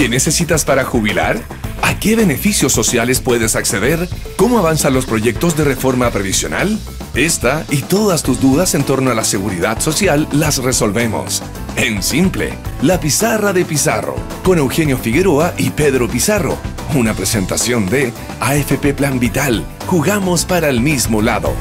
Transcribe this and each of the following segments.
¿Qué necesitas para jubilar? ¿A qué beneficios sociales puedes acceder? ¿Cómo avanzan los proyectos de reforma previsional? Esta y todas tus dudas en torno a la seguridad social las resolvemos. En Simple, la pizarra de Pizarro, con Eugenio Figueroa y Pedro Pizarro. Una presentación de AFP Plan Vital. Jugamos para el mismo lado.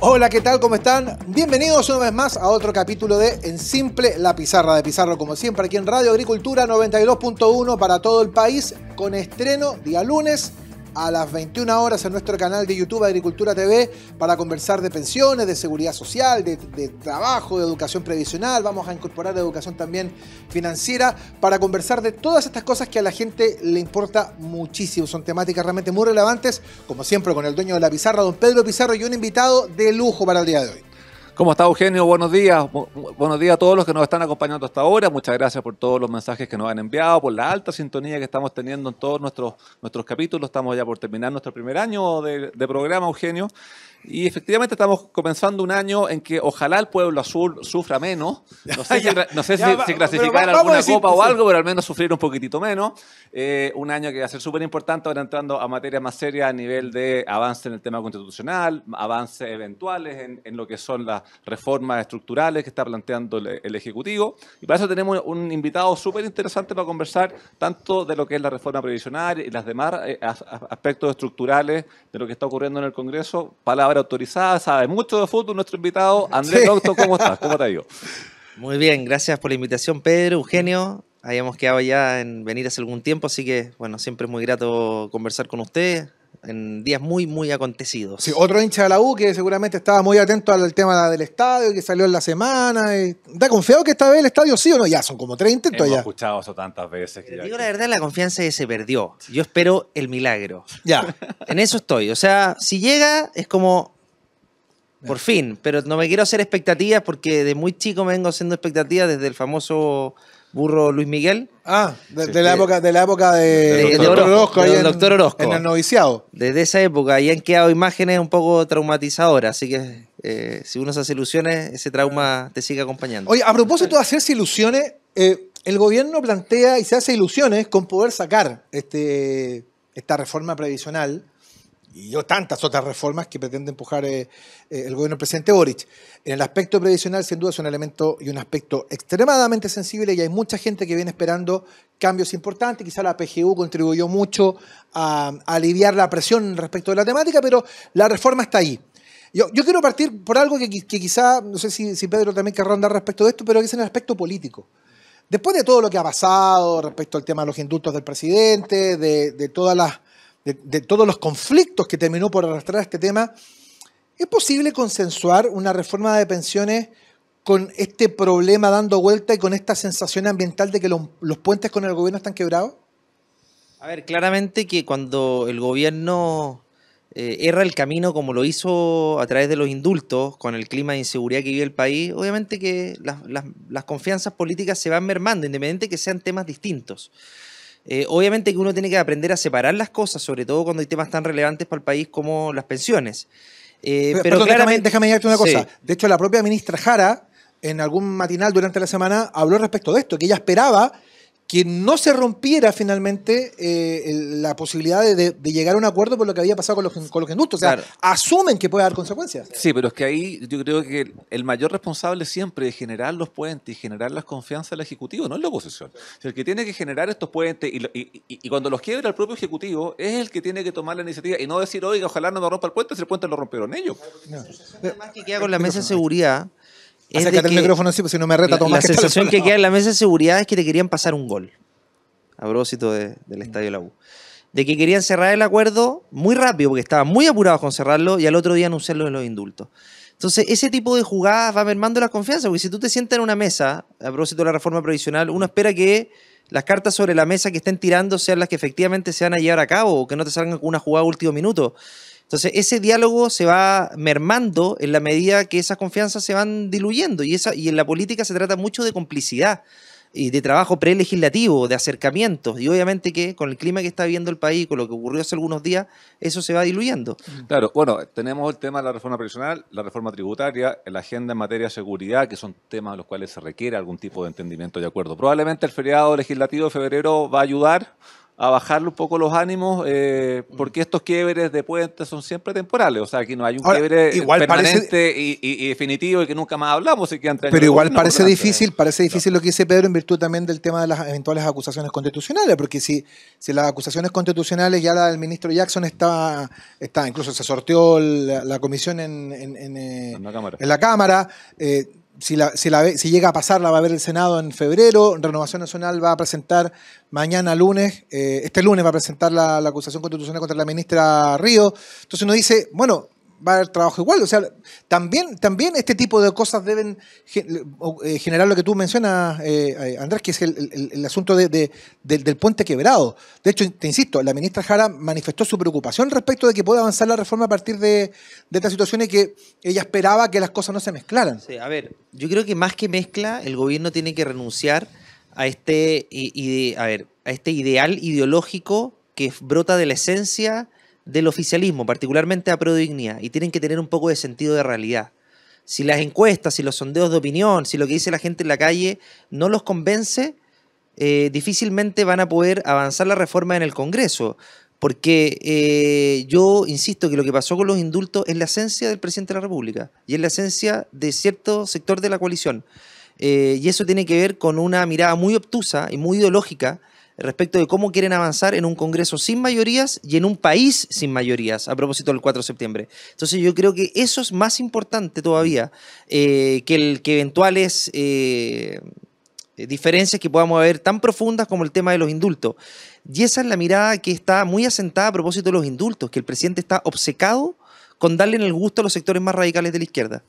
Hola, ¿qué tal? ¿Cómo están? Bienvenidos una vez más a otro capítulo de En Simple la Pizarra de Pizarro, como siempre, aquí en Radio Agricultura 92.1 para todo el país, con estreno día lunes a las 21 horas en nuestro canal de YouTube Agricultura TV para conversar de pensiones, de seguridad social, de, trabajo, de educación previsional. Vamos a incorporar educación también financiera para conversar de todas estas cosas que a la gente le importa muchísimo. Son temáticas realmente muy relevantes, como siempre con el dueño de la pizarra, don Pedro Pizarro, y un invitado de lujo para el día de hoy. ¿Cómo está Eugenio? Buenos días. buenos días a todos los que nos están acompañando hasta ahora. Muchas gracias por todos los mensajes que nos han enviado, por la alta sintonía que estamos teniendo en todos nuestros, nuestros capítulos. Estamos ya por terminar nuestro primer año de programa, Eugenio. Y efectivamente estamos comenzando un año en que ojalá el pueblo azul sufra menos. No sé, si, clasificar alguna copa o algo, pero al menos sufrir un poquitito menos. Eh, un año que va a ser súper importante, ahora entrando a materia más seria a nivel de avance en el tema constitucional, avances eventuales en, lo que son las reformas estructurales que está planteando el, Ejecutivo. Y para eso tenemos un invitado súper interesante para conversar tanto de lo que es la reforma previsional y las demás eh, aspectos estructurales de lo que está ocurriendo en el Congreso. Para palabra autorizada, sabe mucho de fútbol. Nuestro invitado, Andrés sí. ¿cómo estás? ¿Cómo te ha Muy bien, gracias por la invitación, Pedro, Eugenio. Habíamos quedado ya en venir hace algún tiempo, así que, bueno, siempre es muy grato conversar con ustedes en días muy, muy acontecidos. Sí, otro hincha de la U que seguramente estaba muy atento al tema del estadio, que salió en la semana. Y... ¿Está confiado que esta vez el estadio sí o no? Ya, son como tres intentos Hemos he escuchado eso tantas veces. Que ya digo la verdad, la confianza se perdió. Yo espero el milagro. Ya. en eso estoy. O sea, si llega, es como... Por fin, pero no me quiero hacer expectativas porque de muy chico me vengo haciendo expectativas desde el famoso burro Luis Miguel. Ah, de, la, época, de la época de, Doctor Orozco. En, el noviciado. Desde esa época y han quedado imágenes un poco traumatizadoras, así que eh, si uno se hace ilusiones, ese trauma te sigue acompañando. Oye, a propósito de hacerse ilusiones, eh, el gobierno plantea y se hace ilusiones con poder sacar este, esta reforma previsional y yo tantas otras reformas que pretende empujar eh, eh, el gobierno del presidente Boric. En el aspecto previsional, sin duda, es un elemento y un aspecto extremadamente sensible y hay mucha gente que viene esperando cambios importantes. Quizá la PGU contribuyó mucho a, aliviar la presión respecto de la temática, pero la reforma está ahí. Yo, quiero partir por algo que, quizá, no sé si, si, Pedro también querrá andar respecto de esto, pero que es en el aspecto político. Después de todo lo que ha pasado respecto al tema de los indultos del presidente, de todas las de, todos los conflictos que terminó por arrastrar este tema, ¿es posible consensuar una reforma de pensiones con este problema dando vuelta y con esta sensación ambiental de que los, puentes con el gobierno están quebrados? A ver, claramente que cuando el gobierno eh, erra el camino como lo hizo a través de los indultos, con el clima de inseguridad que vive el país, obviamente que las, confianzas políticas se van mermando, independiente que sean temas distintos. Eh, obviamente que uno tiene que aprender a separar las cosas, sobre todo cuando hay temas tan relevantes para el país como las pensiones. Eh, pero, claramente... déjame, decirte una cosa. De hecho, la propia ministra Jara, en algún matinal durante la semana, habló respecto de esto, que ella esperaba que no se rompiera finalmente eh, la posibilidad de, llegar a un acuerdo por lo que había pasado con los, con los O sea, asumen que puede haber consecuencias. Sí, pero es que ahí yo creo que el mayor responsable siempre de generar los puentes y generar las confianza del Ejecutivo no es la oposición. el que tiene que generar estos puentes y, cuando los quiebra el propio Ejecutivo es el que tiene que tomar la iniciativa y no decir, oiga, ojalá no nos rompa el puente, si el puente lo rompieron ellos. No. Además que queda con la mesa de seguridad me la, sensación que queda en la mesa de seguridad es que te querían pasar un gol. A propósito del estadio La U. De que querían cerrar el acuerdo muy rápido, porque estaban muy apurados con cerrarlo y al otro día anunciarlo en los indultos. Entonces, ese tipo de jugadas va mermando la confianza, porque si tú te sientas en una mesa, a propósito de la reforma provisional, uno espera que las cartas sobre la mesa que estén tirando sean las que efectivamente se van a llevar a cabo o que no te salgan con una jugada a último minuto. Entonces, ese diálogo se va mermando en la medida que esas confianzas se van diluyendo y, esa, y en la política se trata mucho de complicidad y de trabajo prelegislativo, de acercamientos, y obviamente que con el clima que está viviendo el país, con lo que ocurrió hace algunos días, eso se va diluyendo. Mm. Claro, bueno, tenemos el tema de la reforma previsional, la reforma tributaria, la agenda en materia de seguridad, que son temas a los cuales se requiere algún tipo de entendimiento y acuerdo. Probablemente el feriado legislativo de febrero va a ayudar a bajarle un poco los ánimos, eh, porque estos quiebres de puentes son siempre temporales. O sea, aquí no hay un quiebre igual permanente y, definitivo y que nunca más hablamos. Y que pero igual parece difícil, parece difícil lo que dice Pedro en virtud también del tema de las eventuales acusaciones constitucionales, porque si, si las acusaciones constitucionales ya la del ministro Jackson está, está incluso se sorteó la, comisión eh, en, la Cámara. En la cámara eh, si, la, si, si, llega a pasar, la va a ver el Senado en febrero. Renovación Nacional va a presentar mañana lunes, eh, este lunes va a presentar la, la, acusación constitucional contra la ministra Río. Entonces uno dice, bueno, va a haber trabajo igual. O sea, también, también este tipo de cosas deben eh, generar lo que tú mencionas, eh, eh, Andrés, que es el, asunto del, puente quebrado. De hecho, te insisto, la ministra Jara manifestó su preocupación respecto de que pueda avanzar la reforma a partir de, estas esta situación que ella esperaba que las cosas no se mezclaran. Sí, a ver, yo creo que más que mezcla, el gobierno tiene que renunciar a este, a ver, a este ideal ideológico que brota de la esencia del oficialismo, particularmente a Prodignidad, y tienen que tener un poco de sentido de realidad. Si las encuestas, si los sondeos de opinión, si lo que dice la gente en la calle no los convence, eh, difícilmente van a poder avanzar la reforma en el Congreso. Porque eh, yo insisto que lo que pasó con los indultos es la esencia del presidente de la República y es la esencia de cierto sector de la coalición. Eh, y eso tiene que ver con una mirada muy obtusa y muy ideológica respecto de cómo quieren avanzar en un Congreso sin mayorías y en un país sin mayorías, a propósito del 4 de septiembre. Entonces yo creo que eso es más importante todavía eh, que, el, que eventuales eh, diferencias que podamos haber tan profundas como el tema de los indultos. Y esa es la mirada que está muy asentada a propósito de los indultos, que el presidente está obcecado con darle en el gusto a los sectores más radicales de la izquierda.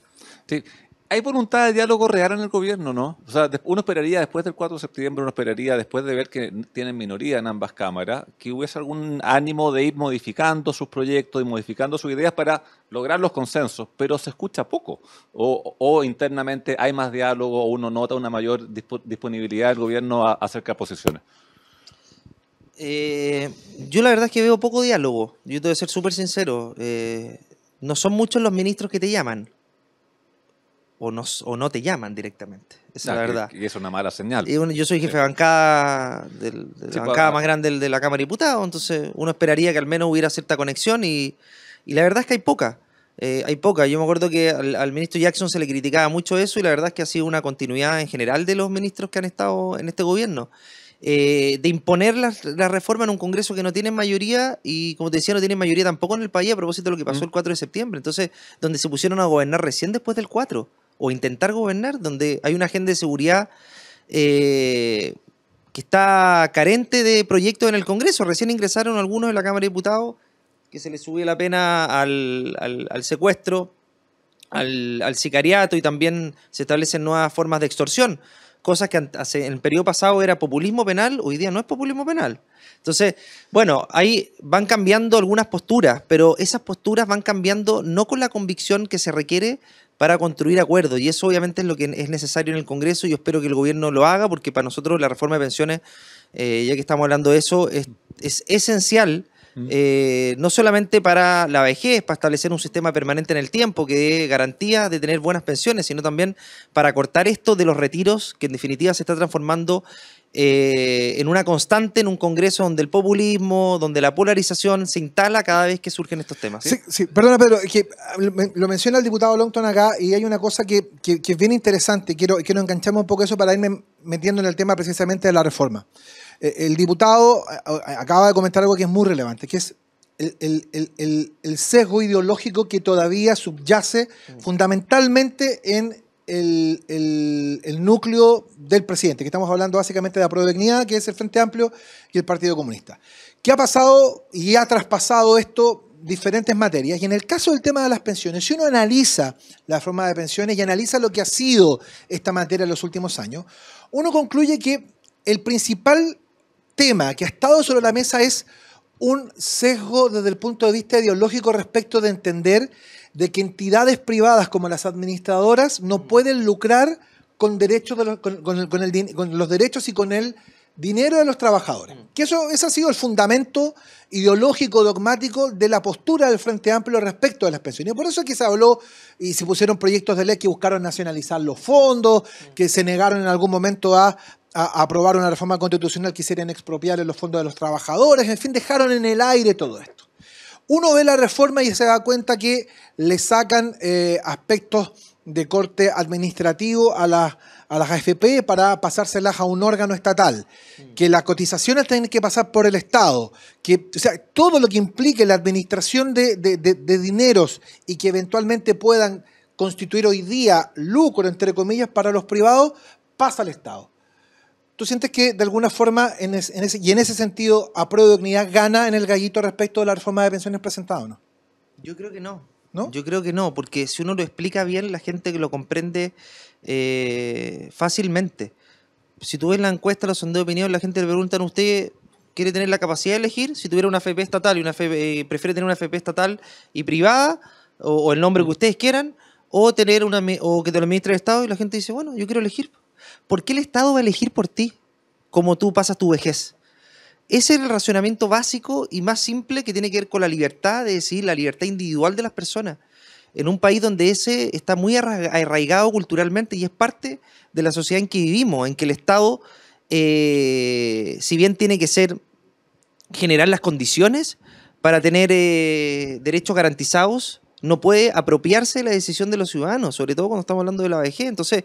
Sí, hay voluntad de diálogo real en el gobierno, ¿no? O sea, uno esperaría después del 4 de septiembre, uno esperaría después de ver que tienen minoría en ambas cámaras, que hubiese algún ánimo de ir modificando sus proyectos y modificando sus ideas para lograr los consensos, pero se escucha poco. O, internamente hay más diálogo, o uno nota una mayor disponibilidad del gobierno a, acerca posiciones. Eh, yo la verdad es que veo poco diálogo, yo tengo que ser súper sincero. Eh, no son muchos los ministros que te llaman o no, o no te llaman directamente. Esa es la ah, verdad. Y es una mala señal. yo soy jefe de bancada, del, bancada pues, más grande de la Cámara de Diputados, entonces uno esperaría que al menos hubiera cierta conexión y, y la verdad es que hay poca. Eh, hay poca. Yo me acuerdo que al, ministro Jackson se le criticaba mucho eso y la verdad es que ha sido una continuidad en general de los ministros que han estado en este gobierno. Eh, de imponer la, reforma en un Congreso que no tiene mayoría y, como te decía, no tiene mayoría tampoco en el país a propósito de lo que pasó mm. el 4 de septiembre. Entonces, donde se pusieron a gobernar recién después del 4 o intentar gobernar, donde hay una agenda de seguridad eh, que está carente de proyectos en el Congreso. Recién ingresaron algunos en la Cámara de Diputados que se les sube la pena al, secuestro, al, sicariato y también se establecen nuevas formas de extorsión. Cosas que hace, en el periodo pasado era populismo penal, hoy día no es populismo penal. Entonces, bueno, ahí van cambiando algunas posturas, pero esas posturas van cambiando no con la convicción que se requiere para construir acuerdos. Y eso obviamente es lo que es necesario en el Congreso y espero que el gobierno lo haga porque para nosotros la reforma de pensiones, eh, ya que estamos hablando de eso, es, esencial. Eh, no solamente para la vejez, para establecer un sistema permanente en el tiempo que dé garantía de tener buenas pensiones, sino también para cortar esto de los retiros, que en definitiva se está transformando eh, en una constante, en un Congreso donde el populismo, donde la polarización se instala cada vez que surgen estos temas. Sí, sí, perdona Pedro, ah, lo menciona el diputado Longton acá y hay una cosa que, es bien interesante, quiero, quiero engancharme un poco eso para irme metiendo en el tema precisamente de la reforma. Eh, el diputado eh, acaba de comentar algo que es muy relevante, que es el, sesgo ideológico que todavía subyace mm. fundamentalmente en el, núcleo del presidente, que estamos hablando básicamente de la Prodecnidad, que es el Frente Amplio y el Partido Comunista. ¿Qué ha pasado y ha traspasado esto diferentes materias? Y en el caso del tema de las pensiones, si uno analiza la forma de pensiones y analiza lo que ha sido esta materia en los últimos años, uno concluye que el principal tema que ha estado sobre la mesa es un sesgo desde el punto de vista ideológico respecto de entender de que entidades privadas como las administradoras no mm. pueden lucrar con, derechos los, con, los derechos y con el dinero de los trabajadores. Mm. Que eso ese ha sido el fundamento ideológico, dogmático de la postura del Frente Amplio respecto a las pensiones. por eso es que se habló y se pusieron proyectos de ley que buscaron nacionalizar los fondos, mm. que se negaron en algún momento a aprobar una reforma constitucional, que quisieran expropiarle los fondos de los trabajadores, en fin, dejaron en el aire todo esto. Uno ve la reforma y se da cuenta que le sacan eh, aspectos de corte administrativo a las, a las AFP para pasárselas a un órgano estatal, mm. que las cotizaciones tienen que pasar por el Estado, que, o sea, todo lo que implique la administración de, de dineros y que eventualmente puedan constituir hoy día lucro, entre comillas, para los privados, pasa al Estado. ¿Tú sientes que de alguna forma, y en ese sentido, a prueba de dignidad gana en el gallito respecto a la reforma de pensiones presentada o no? Yo creo que no. ¿No? Yo creo que no, porque si uno lo explica bien, la gente lo comprende eh, fácilmente. Si tú ves la encuesta, los sondeos de opinión, la gente le pregunta, usted, ¿quiere tener la capacidad de elegir? Si tuviera una FP estatal y una FP, eh, prefiere tener una FP estatal y privada, o, el nombre que ustedes quieran, o tener una o que te lo administre el Estado, y la gente dice, bueno, yo quiero elegir. ¿por qué el Estado va a elegir por ti como tú pasas tu vejez? Ese es el razonamiento básico y más simple que tiene que ver con la libertad, de decir, la libertad individual de las personas. En un país donde ese está muy arraigado culturalmente y es parte de la sociedad en que vivimos, en que el Estado, eh, si bien tiene que ser generar las condiciones para tener eh, derechos garantizados, no puede apropiarse de la decisión de los ciudadanos, sobre todo cuando estamos hablando de la ABG. Entonces,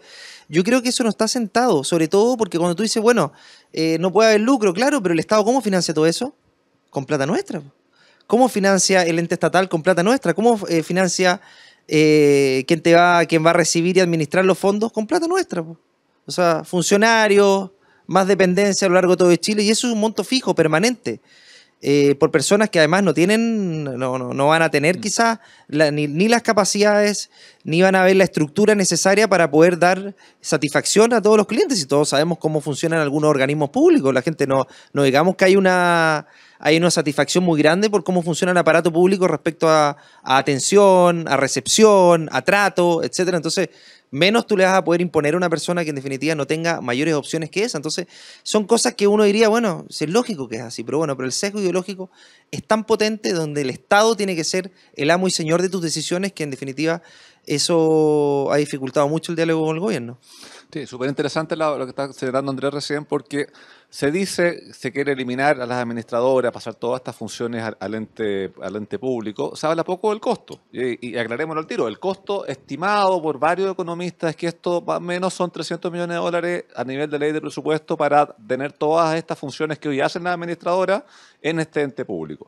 yo creo que eso no está sentado, sobre todo porque cuando tú dices, bueno, eh, no puede haber lucro, claro, pero el Estado, ¿cómo financia todo eso? Con plata nuestra. ¿Cómo financia el ente estatal con plata nuestra? ¿Cómo eh, financia eh, quién te va, quién va a recibir y administrar los fondos con plata nuestra? O sea, funcionarios, más dependencia a lo largo de todo Chile, y eso es un monto fijo, permanente. Eh, por personas que además no tienen, no, no, van a tener mm. quizás ni, las capacidades, ni van a ver la estructura necesaria para poder dar satisfacción a todos los clientes. Y todos sabemos cómo funcionan algunos organismos públicos. La gente no, no digamos que hay una hay una satisfacción muy grande por cómo funciona el aparato público respecto a, a atención, a recepción, a trato, etcétera. Entonces, menos tú le vas a poder imponer a una persona que en definitiva no tenga mayores opciones que esa. Entonces, son cosas que uno diría, bueno, es lógico que es así, pero bueno, pero el sesgo ideológico es tan potente donde el Estado tiene que ser el amo y señor de tus decisiones que en definitiva eso ha dificultado mucho el diálogo con el gobierno. Sí, súper interesante lo que está acelerando Andrés recién porque se dice, se quiere eliminar a las administradoras, pasar todas estas funciones al, ente, al ente público. Se habla poco del costo, y, y aclarémoslo al tiro. El costo estimado por varios economistas es que esto más o menos son 300 millones de dólares a nivel de ley de presupuesto para tener todas estas funciones que hoy hacen las administradoras en este ente público.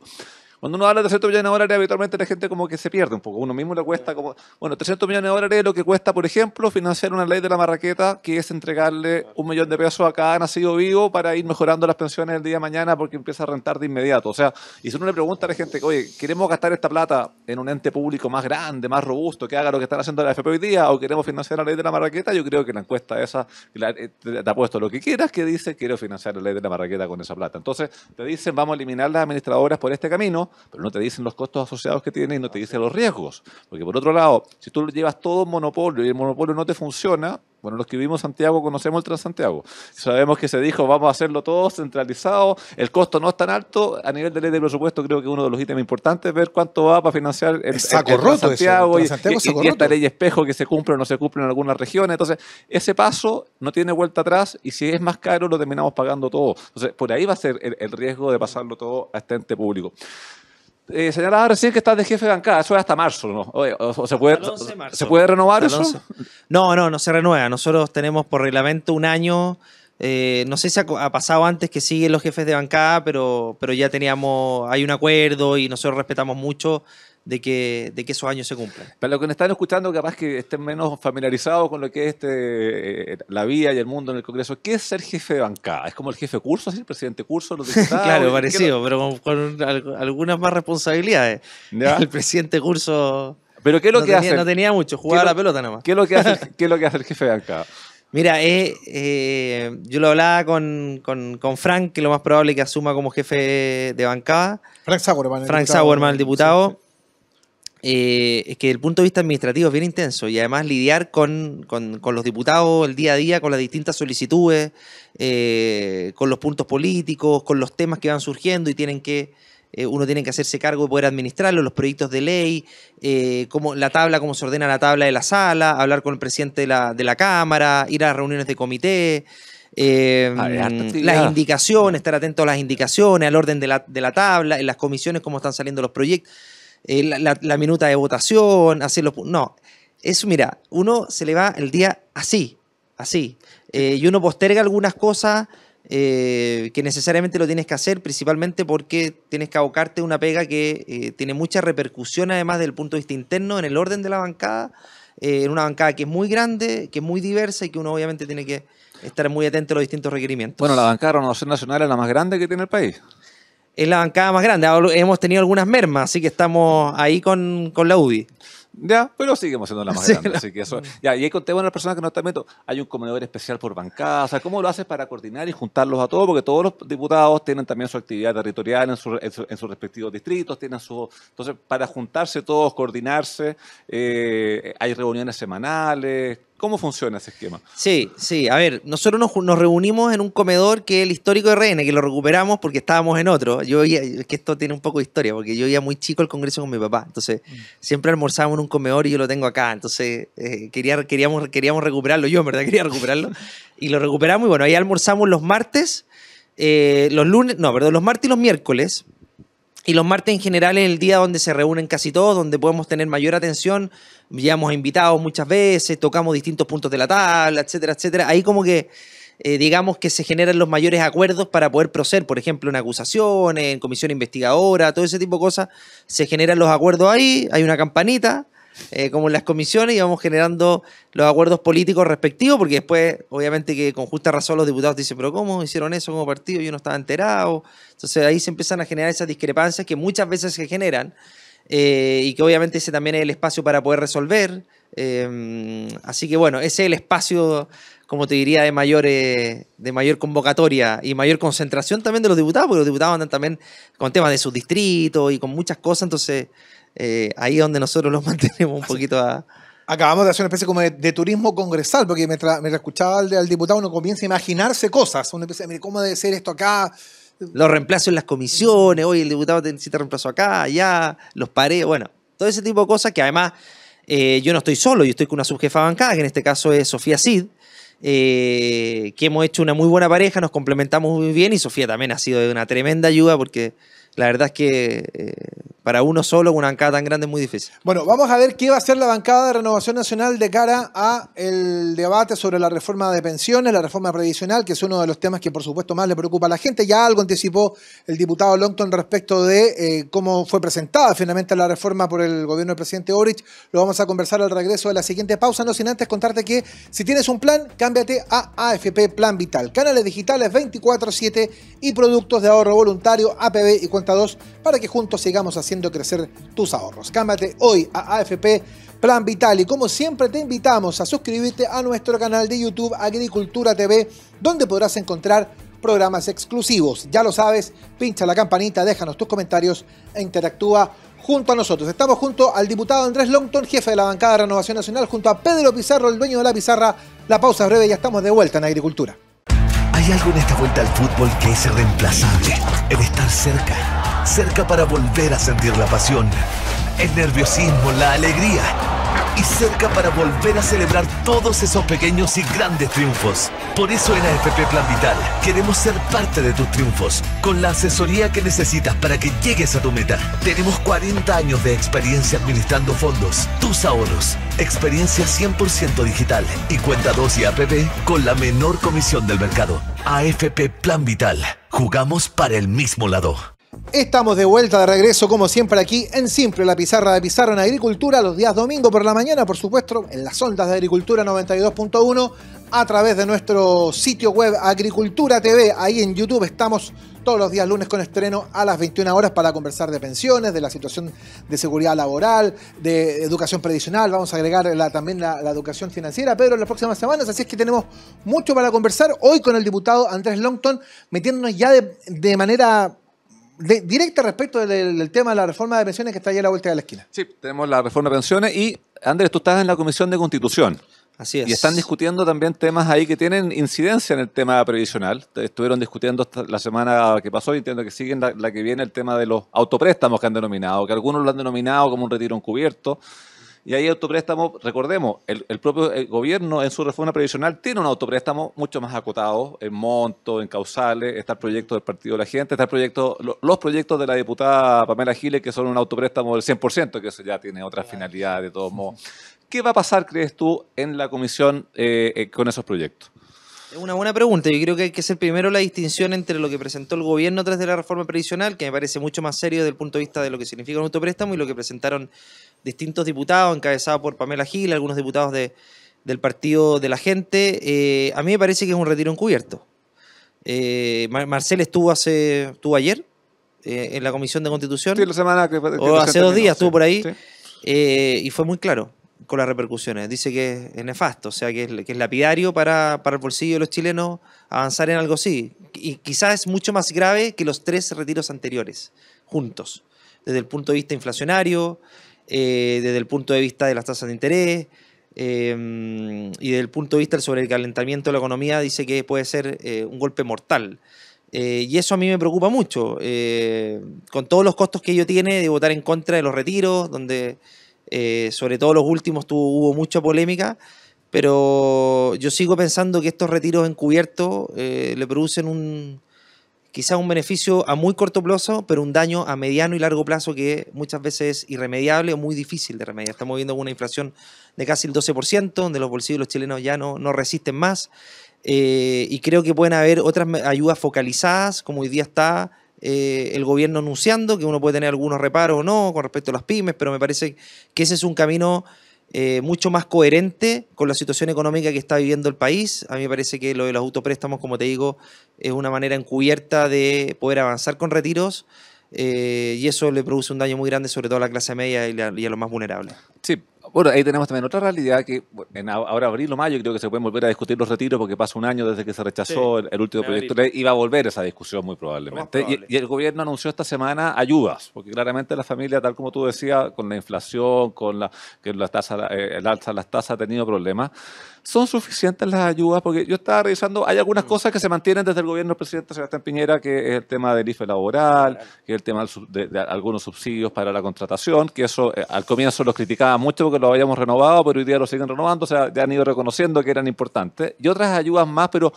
Cuando uno habla de 300 millones de dólares, habitualmente la gente como que se pierde un poco. Uno mismo le cuesta como, bueno, 300 millones de dólares es lo que cuesta, por ejemplo, financiar una ley de la marraqueta, que es entregarle un millón de pesos a cada nacido vivo para ir mejorando las pensiones el día de mañana porque empieza a rentar de inmediato. O sea, y si uno le pregunta a la gente, oye, ¿queremos gastar esta plata en un ente público más grande, más robusto, que haga lo que están haciendo la FP hoy día, o queremos financiar la ley de la marraqueta? Yo creo que la encuesta esa, la, eh, te, te apuesto lo que quieras, que dice, quiero financiar la ley de la marraqueta con esa plata. Entonces, te dicen, vamos a eliminar las administradoras por este camino, pero no te dicen los costos asociados que tiene y no te dicen los riesgos. Porque por otro lado, si tú llevas todo monopolio y el monopolio no te funciona, bueno, los que vivimos en Santiago conocemos el Transantiago. Sabemos que se dijo, vamos a hacerlo todo centralizado, el costo no es tan alto. A nivel de ley de presupuesto, creo que uno de los ítems importantes es ver cuánto va para financiar el, Transantiago, y, y, esta ley espejo que se cumple o no se cumple en algunas regiones. Entonces, ese paso no tiene vuelta atrás y si es más caro, lo terminamos pagando todo. Entonces, por ahí va a ser el riesgo de pasarlo todo a este ente público. Eh, a recién que estás de jefe de bancada, eso es hasta marzo, ¿no? se, puede, renovar eso? No, no, no se renueva. Nosotros tenemos por reglamento un año. Eh, no sé si ha, pasado antes que siguen los jefes de bancada, pero, pero ya teníamos, hay un acuerdo y nosotros respetamos mucho de que, de que esos años se cumplan. Para los que nos están escuchando, capaz que estén menos familiarizados con lo que es este, eh, la vía y el mundo en el Congreso, ¿qué es ser jefe de bancada? ¿Es como el jefe curso, así el presidente curso? claro, parecido, pero con, algunas más responsabilidades. El presidente curso... ¿Pero qué es lo que hace? No tenía mucho, jugaba a la pelota nada más. ¿Qué es lo que hace, el jefe de bancada? Mira, eh, eh, yo lo hablaba con, Frank, que lo más probable es que asuma como jefe de bancada. Frank Sauerman. el diputado, eh, es que el punto de vista administrativo es bien intenso y además lidiar con, los diputados el día a día, con las distintas solicitudes, eh, con los puntos políticos, con los temas que van surgiendo y tienen que eh, uno tiene que hacerse cargo de poder administrarlo, los proyectos de ley, como la tabla, cómo se ordena la tabla de la sala, hablar con el presidente de la, de la Cámara, ir a reuniones de comité. Ah, las indicaciones, estar atento a las indicaciones, al orden de la, de la tabla, en las comisiones, cómo están saliendo los proyectos. Eh, la, minuta de votación, hacer los... No, eso mira, uno se le va el día así, así. Eh, y uno posterga algunas cosas eh, que necesariamente lo tienes que hacer, principalmente porque tienes que abocarte a una pega que tiene mucha repercusión además del punto de vista interno en el orden de la bancada, en una bancada que es muy grande, que es muy diversa y que uno obviamente tiene que estar muy atento a los distintos requerimientos. Bueno, la bancada de Renovación Nacional es la más grande que tiene el país es la bancada más grande. hemos tenido algunas mermas, así que estamos ahí con, la UDI. Ya, pero seguimos siendo la más grande. Así que eso, ya, y ahí conté a las personas que no están viendo, hay un comedor especial por bancada. O ¿cómo lo haces para coordinar y juntarlos a todos? Porque todos los diputados tienen también su actividad territorial en, sus respectivos distritos, tienen su. Entonces, para juntarse todos, coordinarse, eh, hay reuniones semanales, ¿Cómo funciona ese esquema? Sí, sí. A ver, nosotros nos, reunimos en un comedor que es el histórico de RN, que lo recuperamos porque estábamos en otro. Yo es que esto tiene un poco de historia, porque yo iba muy chico al congreso con mi papá. Entonces, mm. siempre almorzábamos en un comedor y yo lo tengo acá. Entonces, eh, quería, queríamos, queríamos recuperarlo. Yo, en verdad, quería recuperarlo. y lo recuperamos y bueno, ahí almorzamos los martes, eh, los lunes, no, perdón, los martes y los miércoles. Y los martes en general es el día donde se reúnen casi todos, donde podemos tener mayor atención. Llevamos invitados muchas veces, tocamos distintos puntos de la tabla, etcétera, etcétera. Ahí como que eh, digamos que se generan los mayores acuerdos para poder proceder, por ejemplo, en acusaciones, en comisión investigadora, todo ese tipo de cosas, se generan los acuerdos ahí, hay una campanita, eh, como en las comisiones y vamos generando los acuerdos políticos respectivos, porque después, obviamente, que con justa razón los diputados dicen, pero ¿cómo hicieron eso como partido? Yo no estaba enterado. Entonces ahí se empiezan a generar esas discrepancias que muchas veces se generan eh, y que obviamente ese también es el espacio para poder resolver. Eh, así que bueno, ese es el espacio, como te diría, de mayor, de mayor convocatoria y mayor concentración también de los diputados, porque los diputados andan también con temas de sus distritos y con muchas cosas, entonces eh, ahí es donde nosotros los mantenemos un poquito a... Acabamos de hacer una especie como de, turismo congresal, porque me escuchaba al, diputado uno comienza a imaginarse cosas, uno empieza mire, cómo debe ser esto acá. Los reemplazos en las comisiones, hoy el diputado necesita reemplazo acá, allá, los pares, bueno, todo ese tipo de cosas que además eh, yo no estoy solo, yo estoy con una subjefa bancada, que en este caso es Sofía Sid, eh, que hemos hecho una muy buena pareja, nos complementamos muy bien y Sofía también ha sido de una tremenda ayuda porque la verdad es que eh, para uno solo una bancada tan grande es muy difícil. Bueno, vamos a ver qué va a hacer la bancada de Renovación Nacional de cara a el debate sobre la reforma de pensiones, la reforma previsional, que es uno de los temas que por supuesto más le preocupa a la gente. Ya algo anticipó el diputado Longton respecto de eh, cómo fue presentada finalmente la reforma por el gobierno del presidente Orich. Lo vamos a conversar al regreso de la siguiente pausa, no sin antes contarte que si tienes un plan, cámbiate a AFP Plan Vital. Canales digitales 24/7 y productos de ahorro voluntario, APB y cuenta para que juntos sigamos haciendo crecer tus ahorros. Cámbiate hoy a AFP Plan Vital y como siempre te invitamos a suscribirte a nuestro canal de YouTube Agricultura TV donde podrás encontrar programas exclusivos. Ya lo sabes, pincha la campanita, déjanos tus comentarios e interactúa junto a nosotros. Estamos junto al diputado Andrés Longton, jefe de la bancada de Renovación Nacional, junto a Pedro Pizarro, el dueño de la pizarra. La pausa breve, ya estamos de vuelta en Agricultura. Hay algo en esta vuelta al fútbol que es irreemplazable. El estar cerca. Cerca para volver a sentir la pasión. El nerviosismo, la alegría y cerca para volver a celebrar todos esos pequeños y grandes triunfos. Por eso en AFP Plan Vital queremos ser parte de tus triunfos, con la asesoría que necesitas para que llegues a tu meta. Tenemos 40 años de experiencia administrando fondos, tus ahorros, experiencia 100% digital y cuenta 2 y APP con la menor comisión del mercado. AFP Plan Vital. Jugamos para el mismo lado. Estamos de vuelta de regreso, como siempre, aquí en Simple, la pizarra de Pizarra en Agricultura, los días domingo por la mañana, por supuesto, en las ondas de Agricultura 92.1, a través de nuestro sitio web Agricultura TV. Ahí en YouTube estamos todos los días lunes con estreno a las 21 horas para conversar de pensiones, de la situación de seguridad laboral, de educación previsional. Vamos a agregar también la, educación financiera, pero en las próximas semanas. Así es que tenemos mucho para conversar hoy con el diputado Andrés Longton, metiéndonos ya de manera directa respecto del, tema de la reforma de pensiones que está ahí a la vuelta de la esquina. Sí, tenemos la reforma de pensiones y, Andrés, tú estás en la Comisión de Constitución. Así es. Y están discutiendo también temas ahí que tienen incidencia en el tema previsional. Estuvieron discutiendo la semana que pasó y entiendo que siguen la, que viene el tema de los autopréstamos que han denominado, que algunos lo han denominado como un retiro encubierto. Y hay autopréstamos, recordemos, el, propio gobierno en su reforma previsional tiene un autopréstamo mucho más acotado en monto, en causales. Está el proyecto del Partido de la Gente, está el proyecto, los proyectos de la diputada Pamela Giles, que son un autopréstamo del 100%, que eso ya tiene otra finalidad de todos modos. ¿Qué va a pasar, crees tú, en la comisión eh, eh, con esos proyectos? Es una buena pregunta. Yo creo que hay que hacer primero la distinción entre lo que presentó el gobierno tras de la reforma previsional, que me parece mucho más serio desde el punto de vista de lo que significa un autopréstamo, y lo que presentaron distintos diputados, encabezados por Pamela Gil, algunos diputados del Partido de la Gente. Eh, a mí me parece que es un retiro encubierto. Eh, Marcel estuvo hace estuvo ayer eh, en la Comisión de Constitución. hace dos días estuvo por ahí. y fue muy claro con las repercusiones. Dice que es nefasto, o sea, que es, lapidario para, el bolsillo de los chilenos avanzar en algo así. Y quizás es mucho más grave que los tres retiros anteriores, juntos, desde el punto de vista inflacionario, eh, desde el punto de vista de las tasas de interés. Eh, y desde el punto de vista sobre el calentamiento de la economía, dice que puede ser eh, un golpe mortal. y eso a mí me preocupa mucho, con todos los costos que ello tiene de votar en contra de los retiros, donde eh, sobre todo los últimos hubo mucha polémica, pero yo sigo pensando que estos retiros encubiertos eh, le producen un quizás un beneficio a muy corto plazo, pero un daño a mediano y largo plazo que muchas veces es irremediable o muy difícil de remediar. Estamos viendo una inflación de casi el 12%, donde los bolsillos de los chilenos ya no, no resisten más, eh, y creo que pueden haber otras ayudas focalizadas, como hoy día está eh, el gobierno anunciando, que uno puede tener algunos reparos o no con respecto a las pymes, pero me parece que ese es un camino eh, mucho más coherente con la situación económica que está viviendo el país. A mí me parece que lo de los autopréstamos, como te digo, es una manera encubierta de poder avanzar con retiros. Eh, y eso le produce un daño muy grande, sobre todo a la clase media y, y a los más vulnerables. Sí, bueno, ahí tenemos también otra realidad que ahora abril o mayo creo que se pueden volver a discutir los retiros porque pasa un año desde que se rechazó el, último proyecto de ley y va a volver esa discusión muy probablemente. Y, el gobierno anunció esta semana ayudas, porque claramente la familia, tal como tú decías, con la inflación, con la que la tasa, eh, el alza de las tasas ha tenido problemas. ¿Son suficientes las ayudas? Porque yo estaba revisando, hay algunas mm. cosas que se mantienen desde el gobierno del presidente Sebastián Piñera, que es el tema del IFE laboral, que es el tema de, algunos subsidios para la contratación, que eso eh, al comienzo los criticaba mucho porque lo habíamos renovado, pero hoy día lo siguen renovando, o sea, ya han ido reconociendo que eran importantes. Y otras ayudas más, pero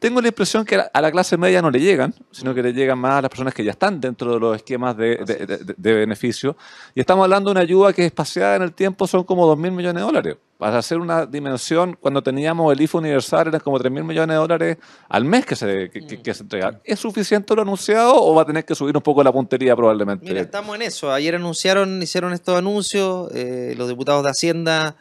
tengo la impresión que a la clase media no le llegan, sino que le llegan más a las personas que ya están dentro de los esquemas de, beneficio. Y estamos hablando de una ayuda que espaciada en el tiempo son como 2.000 mil millones de dólares. Para hacer una dimensión, cuando teníamos el Ifo universal eran como 3.000 mil millones de dólares al mes que se, que, mm. se entregan. ¿Es suficiente lo anunciado o va a tener que subir un poco la puntería probablemente? Mira, estamos en eso. Ayer anunciaron, hicieron estos anuncios, eh, los diputados de Hacienda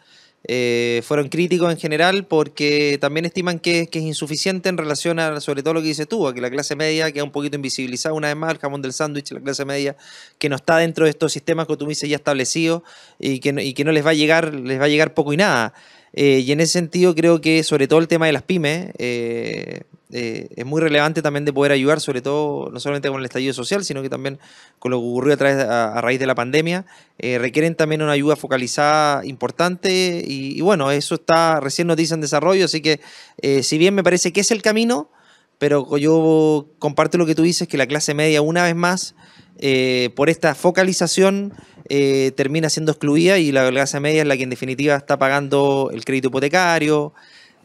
eh, fueron críticos en general porque también estiman que, que, es insuficiente en relación a, sobre todo lo que dices tú, a que la clase media queda un poquito invisibilizada una vez más, el jamón del sándwich, la clase media que no está dentro de estos sistemas que tú dices ya establecidos y que, que no les va a llegar, les va a llegar poco y nada. Eh, y en ese sentido creo que sobre todo el tema de las pymes, eh, eh, es muy relevante también de poder ayudar, sobre todo, no solamente con el estallido social, sino que también con lo que ocurrió a, través, a, raíz de la pandemia, eh, requieren también una ayuda focalizada importante y, bueno, eso está recién noticia en desarrollo, así que eh, si bien me parece que es el camino, pero yo comparto lo que tú dices, que la clase media una vez más, por esta focalización, termina siendo excluida y la clase media es la que en definitiva está pagando el crédito hipotecario,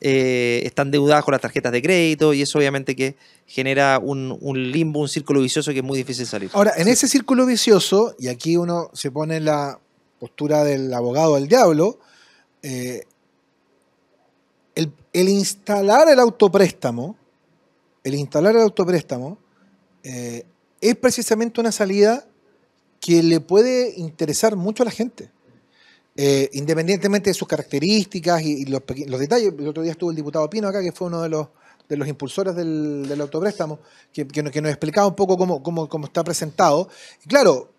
eh, están deudadas con las tarjetas de crédito y eso obviamente que genera un, limbo, un círculo vicioso que es muy difícil salir. Ahora, en ese círculo vicioso, y aquí uno se pone la postura del abogado del diablo, eh, el, instalar el autopréstamo, el instalar el autopréstamo, eh, es precisamente una salida que le puede interesar mucho a la gente. Eh, independientemente de sus características y, los, detalles, el otro día estuvo el diputado Pino acá, que fue uno de los, de los impulsores del, autopréstamo, que, nos explicaba un poco cómo, cómo está presentado. Y claro,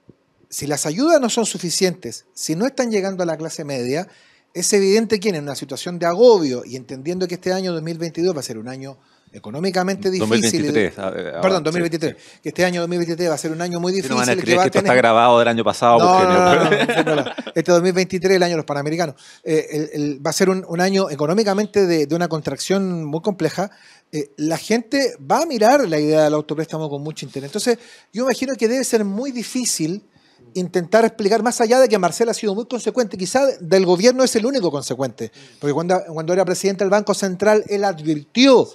si las ayudas no son suficientes, si no están llegando a la clase media, es evidente que en una situación de agobio y entendiendo que este año 2022 va a ser un año económicamente difícil. Eh, ah, eh, perdón, 2023. Que este año 2023 va a ser un año muy difícil. No van a creer que, está grabado del año pasado. No, no, este 2023, el año de los Panamericanos, eh, va a ser un, año económicamente de, una contracción muy compleja. la gente va a mirar la idea del autopréstamo con mucho interés. Entonces, yo imagino que debe ser muy difícil intentar explicar, más allá de que Marcel ha sido muy consecuente, Quizás del gobierno es el único consecuente, porque cuando, era presidente del Banco Central, él advirtió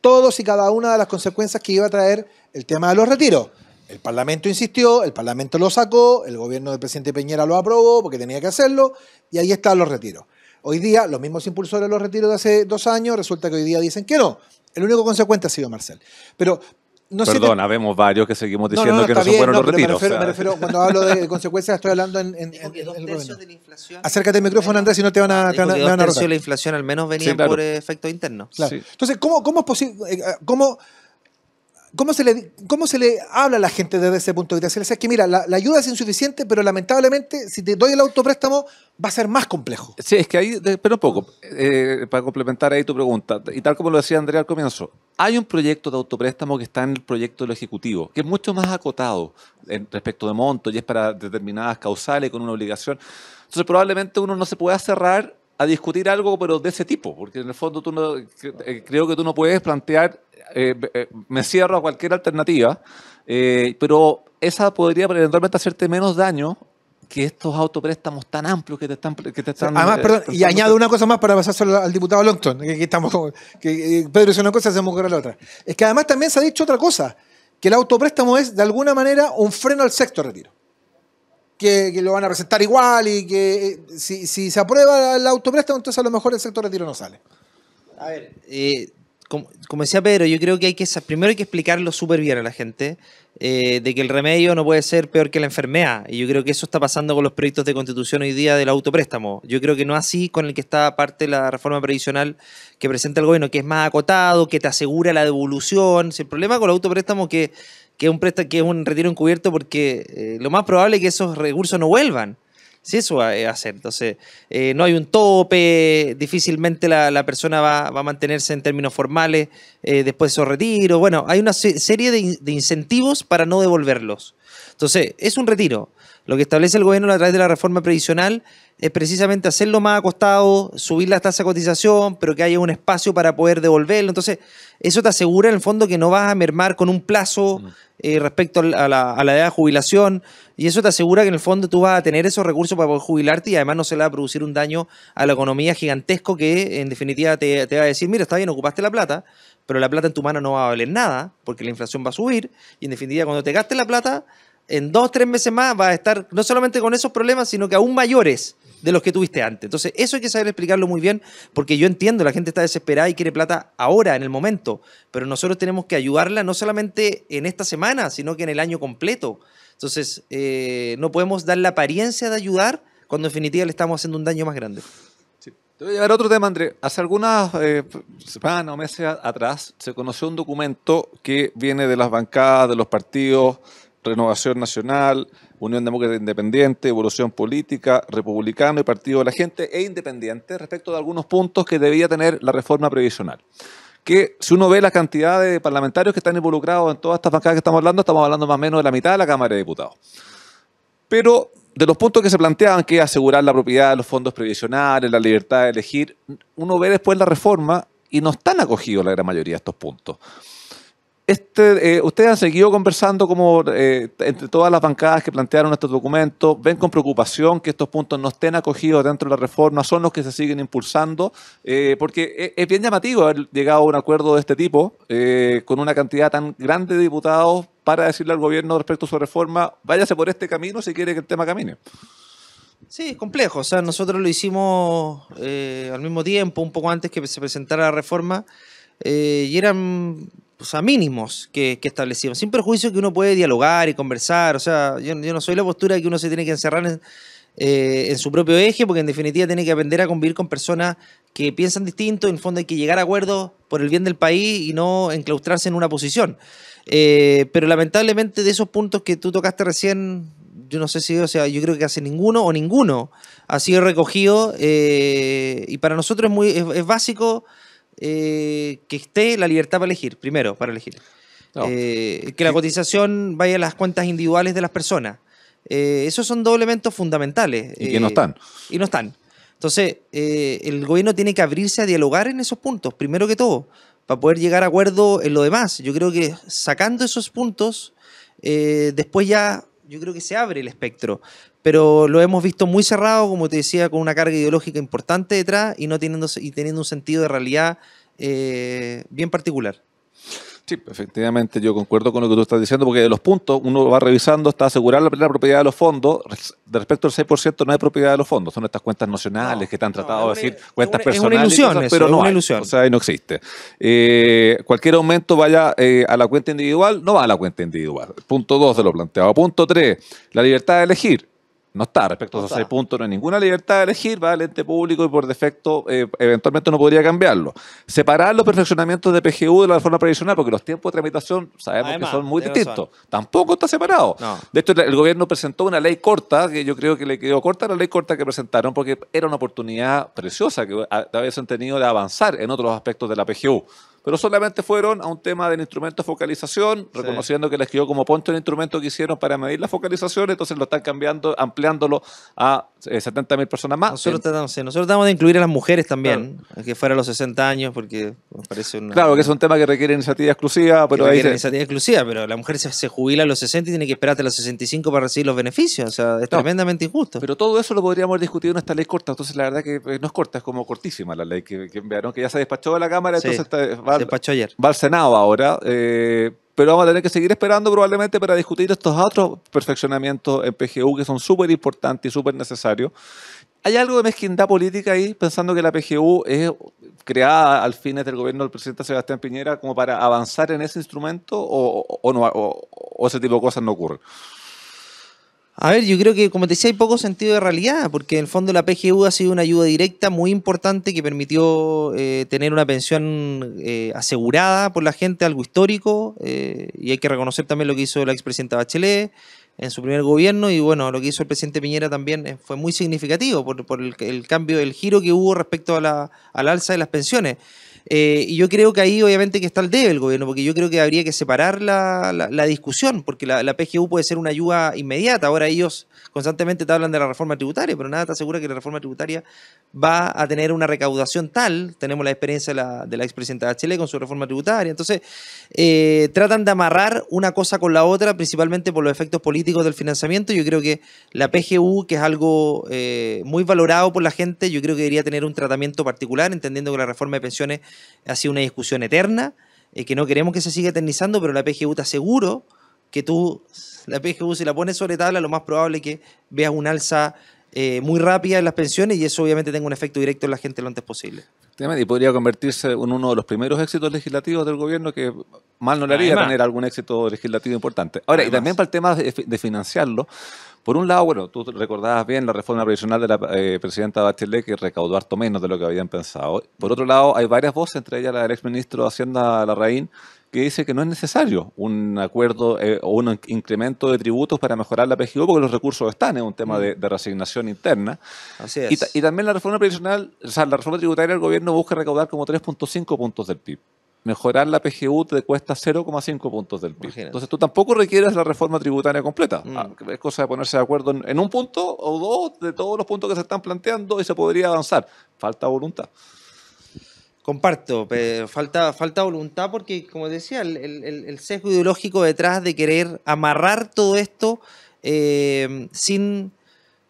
todos y cada una de las consecuencias que iba a traer el tema de los retiros. El Parlamento insistió, el Parlamento lo sacó, el gobierno del presidente Peñera lo aprobó porque tenía que hacerlo, y ahí están los retiros. Hoy día, los mismos impulsores de los retiros de hace dos años, resulta que hoy día dicen que no. El único consecuente ha sido Marcel. Pero, Perdón, habemos varios que seguimos diciendo que no son fueron buenos los retiros. Me refiero, cuando hablo de consecuencias, estoy hablando en, en, el precio De la inflación, Acércate al micrófono, Andrés, si no te van a... Te van, dos de la inflación al menos venía por eh, efecto interno. Entonces, ¿cómo, ¿cómo es posible? Eh, ah, ¿Cómo ¿Cómo se, le, ¿Cómo se le habla a la gente desde ese punto de vista? es le que, mira, la, ayuda es insuficiente, pero lamentablemente, si te doy el autopréstamo, va a ser más complejo. Sí, es que ahí, pero un poco, eh, para complementar ahí tu pregunta, y tal como lo decía Andrea al comienzo, hay un proyecto de autopréstamo que está en el proyecto del Ejecutivo, que es mucho más acotado en, respecto de monto y es para determinadas causales con una obligación. Entonces, probablemente uno no se pueda cerrar a discutir algo, pero de ese tipo, porque en el fondo tú eh, creo que tú no puedes plantear eh, eh, me cierro a cualquier alternativa, eh, pero esa podría eventualmente hacerte menos daño que estos autopréstamos tan amplios que te están... Que y añado una cosa más para pasar al, diputado Longton, que, estamos, que, Pedro hizo una cosa, y hacemos la otra. Es que además también se ha dicho otra cosa, que el autopréstamo es de alguna manera un freno al sexto retiro. Que, lo van a presentar igual y que si, se aprueba el autopréstamo, entonces a lo mejor el sector retiro no sale. A ver, como, decía Pedro, yo creo que hay que primero hay que explicarlo súper bien a la gente, eh, de que el remedio no puede ser peor que la enfermedad. Y yo creo que eso está pasando con los proyectos de constitución hoy día del autopréstamo. Yo creo que no así con el que está aparte la reforma previsional que presenta el gobierno, que es más acotado, que te asegura la devolución. el problema con el autopréstamo que, que, es, un préstamo, que es un retiro encubierto porque eh, lo más probable es que esos recursos no vuelvan. Si eso va eh, a Entonces, eh, no hay un tope, difícilmente la, persona va, a mantenerse en términos formales eh, después de su retiro. Bueno, hay una serie de incentivos para no devolverlos. Entonces, es un retiro. Lo que establece el gobierno a través de la reforma previsional es precisamente hacerlo más acostado, subir la tasa de cotización, pero que haya un espacio para poder devolverlo. Entonces, eso te asegura en el fondo que no vas a mermar con un plazo mm. eh, respecto a la, edad de jubilación. Y eso te asegura que en el fondo tú vas a tener esos recursos para poder jubilarte y además no se le va a producir un daño a la economía gigantesco que en definitiva te, te va a decir, mira, está bien, ocupaste la plata, pero la plata en tu mano no va a valer nada porque la inflación va a subir y en definitiva cuando te gastes la plata en dos, tres meses más vas a estar no solamente con esos problemas, sino que aún mayores de los que tuviste antes. Entonces, eso hay que saber explicarlo muy bien, porque yo entiendo, la gente está desesperada y quiere plata ahora, en el momento, pero nosotros tenemos que ayudarla no solamente en esta semana, sino que en el año completo. Entonces, eh, no podemos dar la apariencia de ayudar cuando en definitiva le estamos haciendo un daño más grande. Sí. Te voy a llevar otro tema, André. Hace algunas eh, semanas o meses atrás se conoció un documento que viene de las bancadas, de los partidos Renovación Nacional, Unión Demócrata Independiente, Evolución Política, Republicano y Partido de la Gente e Independiente respecto de algunos puntos que debía tener la reforma previsional. Que si uno ve la cantidad de parlamentarios que están involucrados en todas estas bancadas que estamos hablando, estamos hablando más o menos de la mitad de la Cámara de Diputados. Pero de los puntos que se planteaban, que es asegurar la propiedad de los fondos previsionales, la libertad de elegir, uno ve después la reforma y no están acogidos la gran mayoría de estos puntos. Este, eh, ustedes han seguido conversando como eh, entre todas las bancadas que plantearon estos documentos, ven con preocupación que estos puntos no estén acogidos dentro de la reforma, son los que se siguen impulsando, eh, porque es, bien llamativo haber llegado a un acuerdo de este tipo con una cantidad tan grande de diputados para decirle al gobierno respecto a su reforma, váyase por este camino si quiere que el tema camine. Sí, es complejo. O sea, nosotros lo hicimos al mismo tiempo, un poco antes que se presentara la reforma, y eran a mínimos que, que establecimos, sin perjuicio que uno puede dialogar y conversar, o sea, yo, no soy la postura de que uno se tiene que encerrar eh, en, su propio eje, porque en definitiva tiene que aprender a convivir con personas que piensan distinto, en el fondo hay que llegar a acuerdos por el bien del país y no enclaustrarse en una posición. Eh, pero lamentablemente de esos puntos que tú tocaste recién, yo no sé si, o sea, yo creo que hace ninguno o ninguno ha sido recogido eh, y para nosotros es, muy, es básico eh, que esté la libertad para elegir, primero, para elegir. Eh, que la cotización vaya a las cuentas individuales de las personas. Eh, esos son dos elementos fundamentales. Y que no están. Y no están. Entonces, el gobierno tiene que abrirse a dialogar en esos puntos, primero que todo, para poder llegar a acuerdo en lo demás. Yo creo que sacando esos puntos, después ya yo creo que se abre el espectro, pero lo hemos visto muy cerrado, como te decía, con una carga ideológica importante detrás y no teniendo, y teniendo un sentido de realidad eh, bien particular. Sí, efectivamente, yo concuerdo con lo que tú estás diciendo, porque de los puntos uno va revisando está asegurar la primera propiedad de los fondos. De respecto al 6%, no hay propiedad de los fondos, son estas cuentas nacionales que te han tratado de decir cuentas personales. pero no hay, ilusión. O sea, no existe. Eh, cualquier aumento vaya eh, a la cuenta individual, no va a la cuenta individual. Punto 2 de lo planteado. Punto 3, la libertad de elegir. No está respecto a esos seis puntos, no hay ninguna libertad de elegir, va al ente público y por defecto eh, eventualmente no podría cambiarlo. Separar los perfeccionamientos de PGU de la reforma previsional, porque los tiempos de tramitación sabemos que son muy distintos. Tampoco está separado. De hecho, el gobierno presentó una ley corta, que yo creo que le quedó corta la ley corta que presentaron, porque era una oportunidad preciosa que habían tenido de avanzar en otros aspectos de la PGU pero solamente fueron a un tema del instrumento de focalización, reconociendo que les quedó como punto el instrumento que hicieron para medir la focalización, entonces lo están cambiando, ampliándolo a 70.000 eh, personas más. Nosotros tratamos, nosotros de incluir a las mujeres también, eh, que fuera a los 60 años, porque parece una... Claro, que es un tema que requiere iniciativa exclusiva, pero ahí... iniciativa exclusiva, pero la mujer se, jubila a los 60 y tiene que esperar hasta los 65 para recibir los beneficios, o sea, es tremendamente injusto. Pero todo eso lo podríamos discutir en esta ley corta, entonces la verdad que eh, no es corta, es como cortísima la ley que, enviaron, que ya se despachó de la Cámara, entonces está, de ayer. Va al Senado ahora. Eh, pero vamos a tener que seguir esperando probablemente para discutir estos otros perfeccionamientos en PGU que son súper importantes y súper necesarios. Hay algo de mezquindad política ahí, pensando que la PGU es creada al fines del gobierno del presidente Sebastián Piñera como para avanzar en ese instrumento o, no, o ese tipo de cosas no ocurren. A ver, yo creo que, como te decía, hay poco sentido de realidad, porque en el fondo la PGU ha sido una ayuda directa muy importante que permitió eh, tener una pensión eh, asegurada por la gente, algo histórico, eh, y hay que reconocer también lo que hizo la expresidenta Bachelet en su primer gobierno, y bueno, lo que hizo el presidente Piñera también fue muy significativo por, el, cambio, el giro que hubo respecto a la, al alza de las pensiones. Eh, y yo creo que ahí obviamente que está el debe el gobierno, porque yo creo que habría que separar la, discusión, porque la, PGU puede ser una ayuda inmediata. Ahora ellos constantemente te hablan de la reforma tributaria, pero nada te asegura que la reforma tributaria va a tener una recaudación tal. Tenemos la experiencia de la, de expresidenta de Chile con su reforma tributaria. Entonces, eh, tratan de amarrar una cosa con la otra, principalmente por los efectos políticos del financiamiento. Yo creo que la PGU, que es algo eh, muy valorado por la gente, yo creo que debería tener un tratamiento particular, entendiendo que la reforma de pensiones ha sido una discusión eterna, eh, que no queremos que se siga eternizando, pero la PGU te aseguro que tú, la PGU, si la pones sobre tabla, lo más probable es que veas un alza eh, muy rápida en las pensiones y eso obviamente tenga un efecto directo en la gente lo antes posible. Y podría convertirse en uno de los primeros éxitos legislativos del gobierno que mal no le haría tener algún éxito legislativo importante. Ahora, y también para el tema de, financiarlo, por un lado, bueno, tú recordabas bien la reforma previsional de la eh, presidenta Bachelet que recaudó harto menos de lo que habían pensado. Por otro lado, hay varias voces, entre ellas la del exministro de Hacienda Larraín, que dice que no es necesario un acuerdo eh, o un incremento de tributos para mejorar la PGU porque los recursos están, es un tema de, mm. resignación interna. Así es. Y, también la reforma previsional, o sea, la reforma tributaria el gobierno busca recaudar como 3.5 puntos del PIB. Mejorar la PGU te cuesta 0,5 puntos del PIB. Entonces tú tampoco requieres la reforma tributaria completa. Mm. Ah, es cosa de ponerse de acuerdo en un punto o dos de todos los puntos que se están planteando y se podría avanzar. Falta voluntad. Comparto, falta, falta voluntad porque, como decía, el, sesgo ideológico detrás de querer amarrar todo esto eh, sin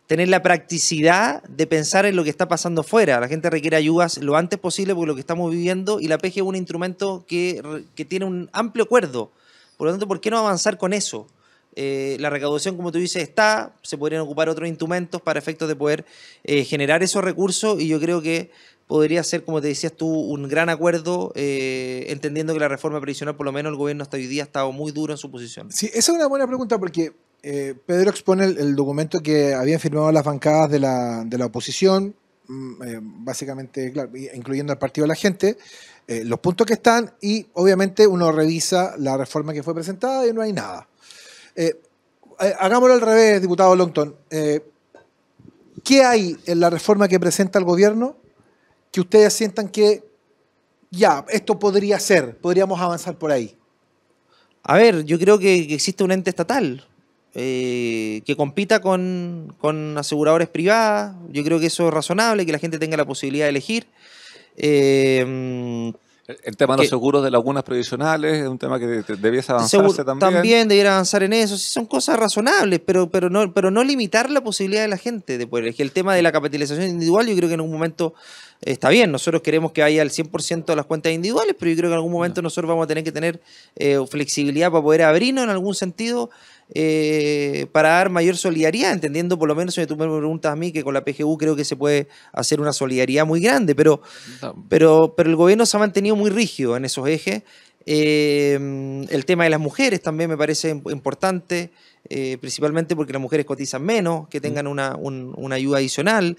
tener la practicidad de pensar en lo que está pasando fuera. La gente requiere ayudas lo antes posible por lo que estamos viviendo y la PGE es un instrumento que, tiene un amplio acuerdo. Por lo tanto, ¿por qué no avanzar con eso? Eh, la recaudación, como tú dices, está, se podrían ocupar otros instrumentos para efectos de poder eh, generar esos recursos y yo creo que podría ser, como te decías tú, un gran acuerdo, eh, entendiendo que la reforma previsional, por lo menos el gobierno hasta hoy día ha estado muy duro en su posición. Sí, esa es una buena pregunta porque eh, Pedro expone el, documento que habían firmado las bancadas de la, oposición, mm, eh, básicamente, claro, incluyendo al Partido de la Gente, los puntos que están y obviamente uno revisa la reforma que fue presentada y no hay nada. hagámoslo al revés, diputado Longton. ¿Qué hay en la reforma que presenta el gobierno? que ustedes sientan que ya, esto podría ser, podríamos avanzar por ahí? A ver, yo creo que existe un ente estatal eh, que compita con, con aseguradores privadas. Yo creo que eso es razonable, que la gente tenga la posibilidad de elegir. Eh, el tema de los seguros de lagunas provisionales es un tema que debiese avanzarse también. También debiera avanzar en eso. son cosas razonables, pero, pero, no, pero no limitar la posibilidad de la gente de poder El tema de la capitalización individual, yo creo que en algún momento eh, está bien. Nosotros queremos que haya al 100% de las cuentas individuales, pero yo creo que en algún momento nosotros vamos a tener que tener eh, flexibilidad para poder abrirnos en algún sentido eh, para dar mayor solidaridad, entendiendo por lo menos, si tú me preguntas a mí, que con la PGU creo que se puede hacer una solidaridad muy grande, pero, pero, pero el gobierno se ha mantenido muy rígido en esos ejes. Eh, el tema de las mujeres también me parece importante, eh, principalmente porque las mujeres cotizan menos, que tengan mm. una, una ayuda adicional.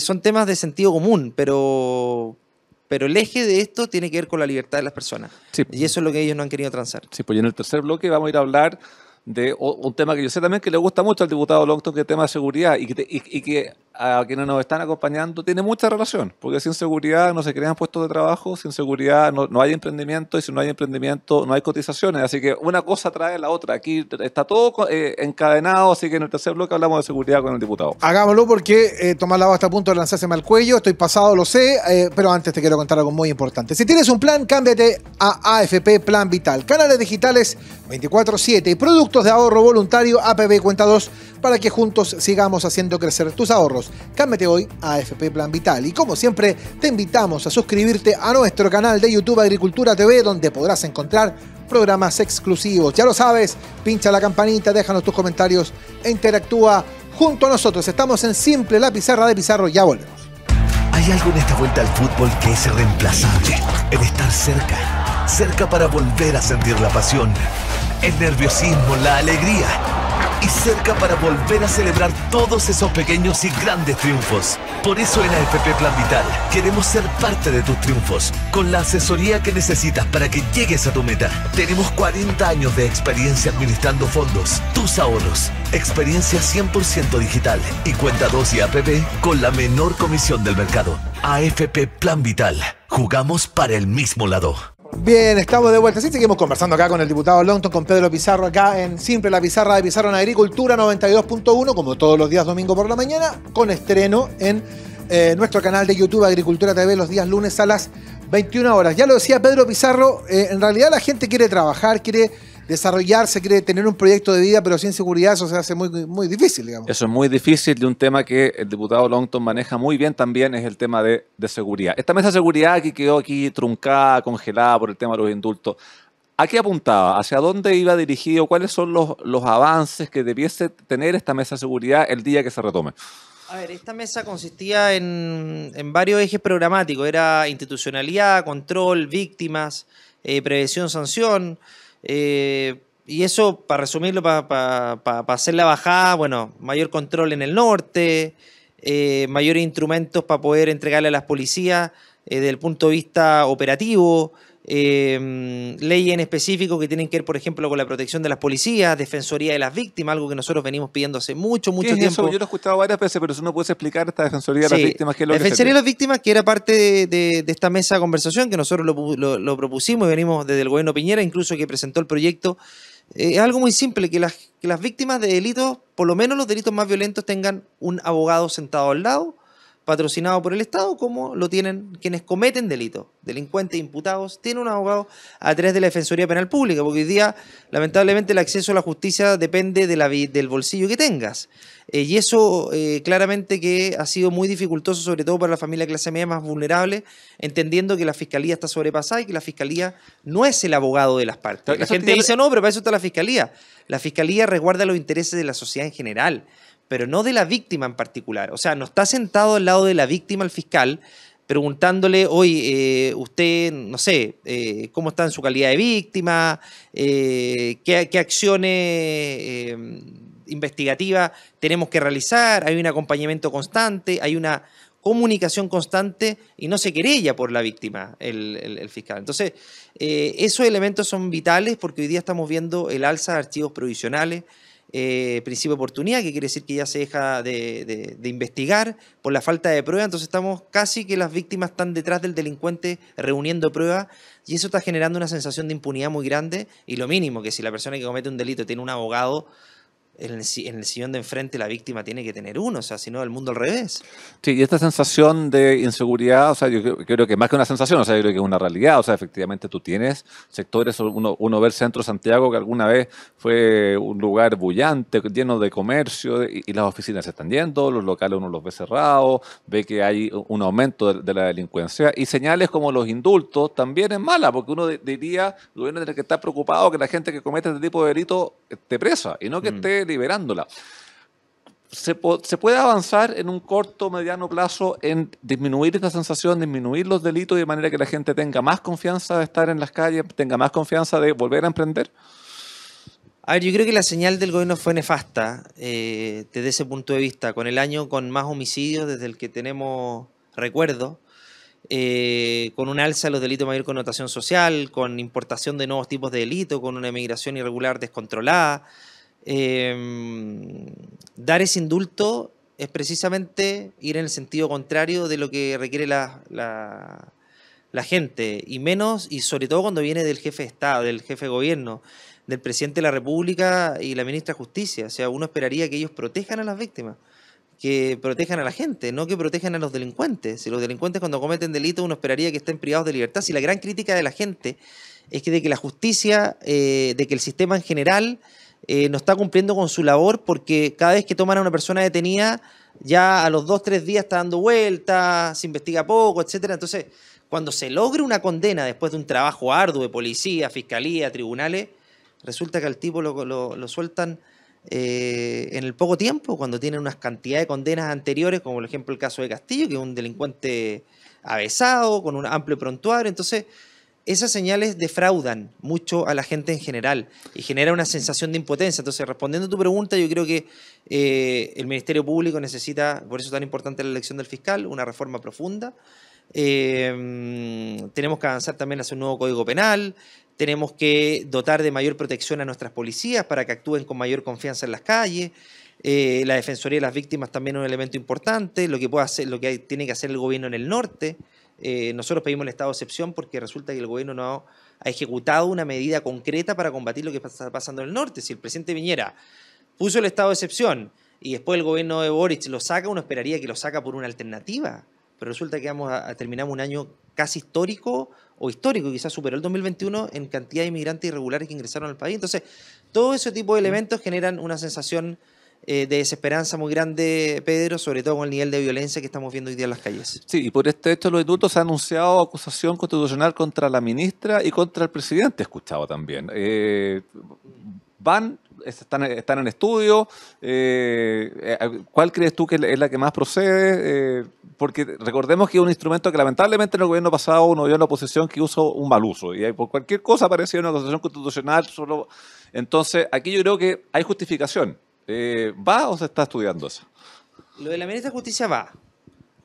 son temas de sentido común, pero, pero el eje de esto tiene que ver con la libertad de las personas. Y eso es lo que ellos no han querido transar. Sí, pues en el tercer bloque vamos a ir a hablar de un tema que yo sé también que le gusta mucho al diputado Longton, que es el tema de seguridad, y que, y que a quienes nos están acompañando tiene mucha relación, porque sin seguridad no se crean puestos de trabajo, sin seguridad no, hay emprendimiento y si no hay emprendimiento no hay cotizaciones, así que una cosa trae la otra. Aquí está todo eh, encadenado, así que en el tercer bloque hablamos de seguridad con el diputado. Hagámoslo porque eh, Tomás Lava está a punto de lanzarse mal cuello, estoy pasado, lo sé, eh, pero antes te quiero contar algo muy importante. Si tienes un plan, cámbiate a AFP Plan Vital. Canales digitales 24/7 y productos de ahorro voluntario APB Cuenta 2 para que juntos sigamos haciendo crecer tus ahorros. Cámbete hoy a AFP Plan Vital. Y como siempre, te invitamos a suscribirte a nuestro canal de YouTube Agricultura TV, donde podrás encontrar programas exclusivos. Ya lo sabes, pincha la campanita, déjanos tus comentarios e interactúa junto a nosotros. Estamos en Simple, la pizarra de Pizarro. Ya volvemos. Hay algo en esta vuelta al fútbol que es reemplazable. El estar cerca. Cerca para volver a sentir la pasión. El nerviosismo, la alegría y cerca para volver a celebrar todos esos pequeños y grandes triunfos. Por eso en AFP Plan Vital queremos ser parte de tus triunfos, con la asesoría que necesitas para que llegues a tu meta. Tenemos 40 años de experiencia administrando fondos, tus ahorros, experiencia 100% digital y cuenta 2 y APP con la menor comisión del mercado. AFP Plan Vital. Jugamos para el mismo lado. Bien, estamos de vuelta. Sí, seguimos conversando acá con el diputado Longton, con Pedro Pizarro, acá en Simple la Pizarra de Pizarro en Agricultura 92.1, como todos los días domingo por la mañana, con estreno en eh, nuestro canal de YouTube Agricultura TV los días lunes a las 21 horas. Ya lo decía Pedro Pizarro, eh, en realidad la gente quiere trabajar, quiere desarrollarse, quiere tener un proyecto de vida, pero sin seguridad eso se hace muy, muy difícil, digamos. Eso es muy difícil de un tema que el diputado Longton maneja muy bien también es el tema de, seguridad. Esta mesa de seguridad que quedó aquí truncada, congelada por el tema de los indultos, ¿a qué apuntaba? ¿Hacia dónde iba dirigido? ¿Cuáles son los, los avances que debiese tener esta mesa de seguridad el día que se retome? A ver, esta mesa consistía en, varios ejes programáticos. Era institucionalidad, control, víctimas, eh, prevención, sanción, eh, y eso, para resumirlo, para, hacer la bajada, bueno, mayor control en el norte, eh, mayores instrumentos para poder entregarle a las policías eh, desde el punto de vista operativo, eh, en específico que tienen que ver, por ejemplo, con la protección de las policías, defensoría de las víctimas, algo que nosotros venimos pidiendo hace mucho, mucho tiempo. Yo lo he escuchado varias veces, pero si no puede explicar esta defensoría de las víctimas. defensoría de las víctimas, que era parte de, esta mesa de conversación que nosotros lo, propusimos y venimos desde el gobierno Piñera, incluso que presentó el proyecto. Eh, es algo muy simple, que las, que las víctimas de delitos, por lo menos los delitos más violentos, tengan un abogado sentado al lado patrocinado por el Estado, como lo tienen quienes cometen delitos, delincuentes, imputados, tiene un abogado a través de la Defensoría Penal Pública, porque hoy día, lamentablemente, el acceso a la justicia depende de la, del bolsillo que tengas. Eh, y eso eh, claramente que ha sido muy dificultoso, sobre todo para la familia de clase media más vulnerable, entendiendo que la fiscalía está sobrepasada y que la fiscalía no es el abogado de las partes. la gente dice, no, pero para eso está la fiscalía. La fiscalía resguarda los intereses de la sociedad en general pero no de la víctima en particular. O sea, no está sentado al lado de la víctima el fiscal preguntándole, hoy eh, usted, no sé, eh, cómo está en su calidad de víctima, eh, qué, acciones investigativas tenemos que realizar, hay un acompañamiento constante, hay una comunicación constante y no se querella por la víctima el, el fiscal. Entonces, esos elementos son vitales porque hoy día estamos viendo el alza de archivos provisionales, eh, principio de oportunidad, que quiere decir que ya se deja de, de, investigar por la falta de prueba. Entonces estamos casi que las víctimas están detrás del delincuente reuniendo pruebas y eso está generando una sensación de impunidad muy grande. Y lo mínimo, que si la persona que comete un delito tiene un abogado, en el, sillón de enfrente la víctima tiene que tener uno, o sea, si no, el mundo al revés. Sí, y esta sensación de inseguridad, o sea, yo creo que más que una sensación, o sea, yo creo que es una realidad, o sea, efectivamente tú tienes sectores, uno, uno ve el centro de Santiago que alguna vez fue un lugar bullante, lleno de comercio, y, las oficinas se están yendo, los locales uno los ve cerrados, ve que hay un aumento de, la delincuencia, y señales como los indultos también es mala, porque uno diría, el gobierno tiene que estar preocupado que la gente que comete este tipo de delito esté eh, presa, y no que mm. esté liberándola. Se, puede avanzar en un corto mediano plazo en disminuir esta sensación, disminuir los delitos de manera que la gente tenga más confianza de estar en las calles, tenga más confianza de volver a emprender? A ver, yo creo que la señal del gobierno fue nefasta eh, desde ese punto de vista, con el año con más homicidios desde el que tenemos recuerdo, eh, con un alza de los delitos de mayor connotación social, con importación de nuevos tipos de delitos, con una emigración irregular descontrolada. Em, dar ese indulto es precisamente ir en el sentido contrario de lo que requiere la, gente, y menos, y sobre todo cuando viene del jefe de Estado, del jefe de gobierno, del presidente de la República y la ministra de Justicia. O sea, uno esperaría que ellos protejan a las víctimas, que protejan a la gente, no que protejan a los delincuentes. Si los delincuentes cuando cometen delitos uno esperaría que estén privados de libertad. Si la gran crítica de la gente es que de que la justicia, eh, de que el sistema en general eh, no está cumpliendo con su labor porque cada vez que toman a una persona detenida, ya a los dos, tres días está dando vueltas, se investiga poco, etcétera. Entonces, cuando se logre una condena después de un trabajo arduo de policía, fiscalía, tribunales, resulta que al tipo lo, sueltan eh, en el poco tiempo, cuando tienen unas cantidades de condenas anteriores, como por ejemplo el caso de Castillo, que es un delincuente avesado, con un amplio prontuario. Entonces, esas señales defraudan mucho a la gente en general y genera una sensación de impotencia. Entonces, respondiendo a tu pregunta, yo creo que eh, el Ministerio Público necesita, por eso es tan importante la elección del fiscal, una reforma profunda. Eh, tenemos que avanzar también hacia un nuevo código penal, tenemos que dotar de mayor protección a nuestras policías para que actúen con mayor confianza en las calles. Eh, la Defensoría de las Víctimas también es un elemento importante, lo que, puede hacer, lo que tiene que hacer el gobierno en el norte. Eh, nosotros pedimos el estado de excepción porque resulta que el gobierno no ha ejecutado una medida concreta para combatir lo que está pasando en el norte. Si el presidente Viñera puso el estado de excepción y después el gobierno de Boric lo saca, uno esperaría que lo saca por una alternativa. Pero resulta que terminamos un año casi histórico o histórico, quizás superó el 2021 en cantidad de inmigrantes irregulares que ingresaron al país. Entonces, todo ese tipo de elementos generan una sensación eh, de desesperanza muy grande, Pedro, sobre todo con el nivel de violencia que estamos viendo hoy día en las calles. Sí, y por este hecho los se han anunciado acusación constitucional contra la ministra y contra el presidente, escuchado también. Eh, van están, en estudio. Eh, ¿Cuál crees tú que es la que más procede? porque recordemos que es un instrumento que lamentablemente en el gobierno pasado uno vio en la oposición que usó un mal uso. Y por cualquier cosa parecía una acusación constitucional. Solo... Entonces, aquí yo creo que hay justificación. Eh, ¿Va o se está estudiando eso? Lo de la ministra de Justicia va.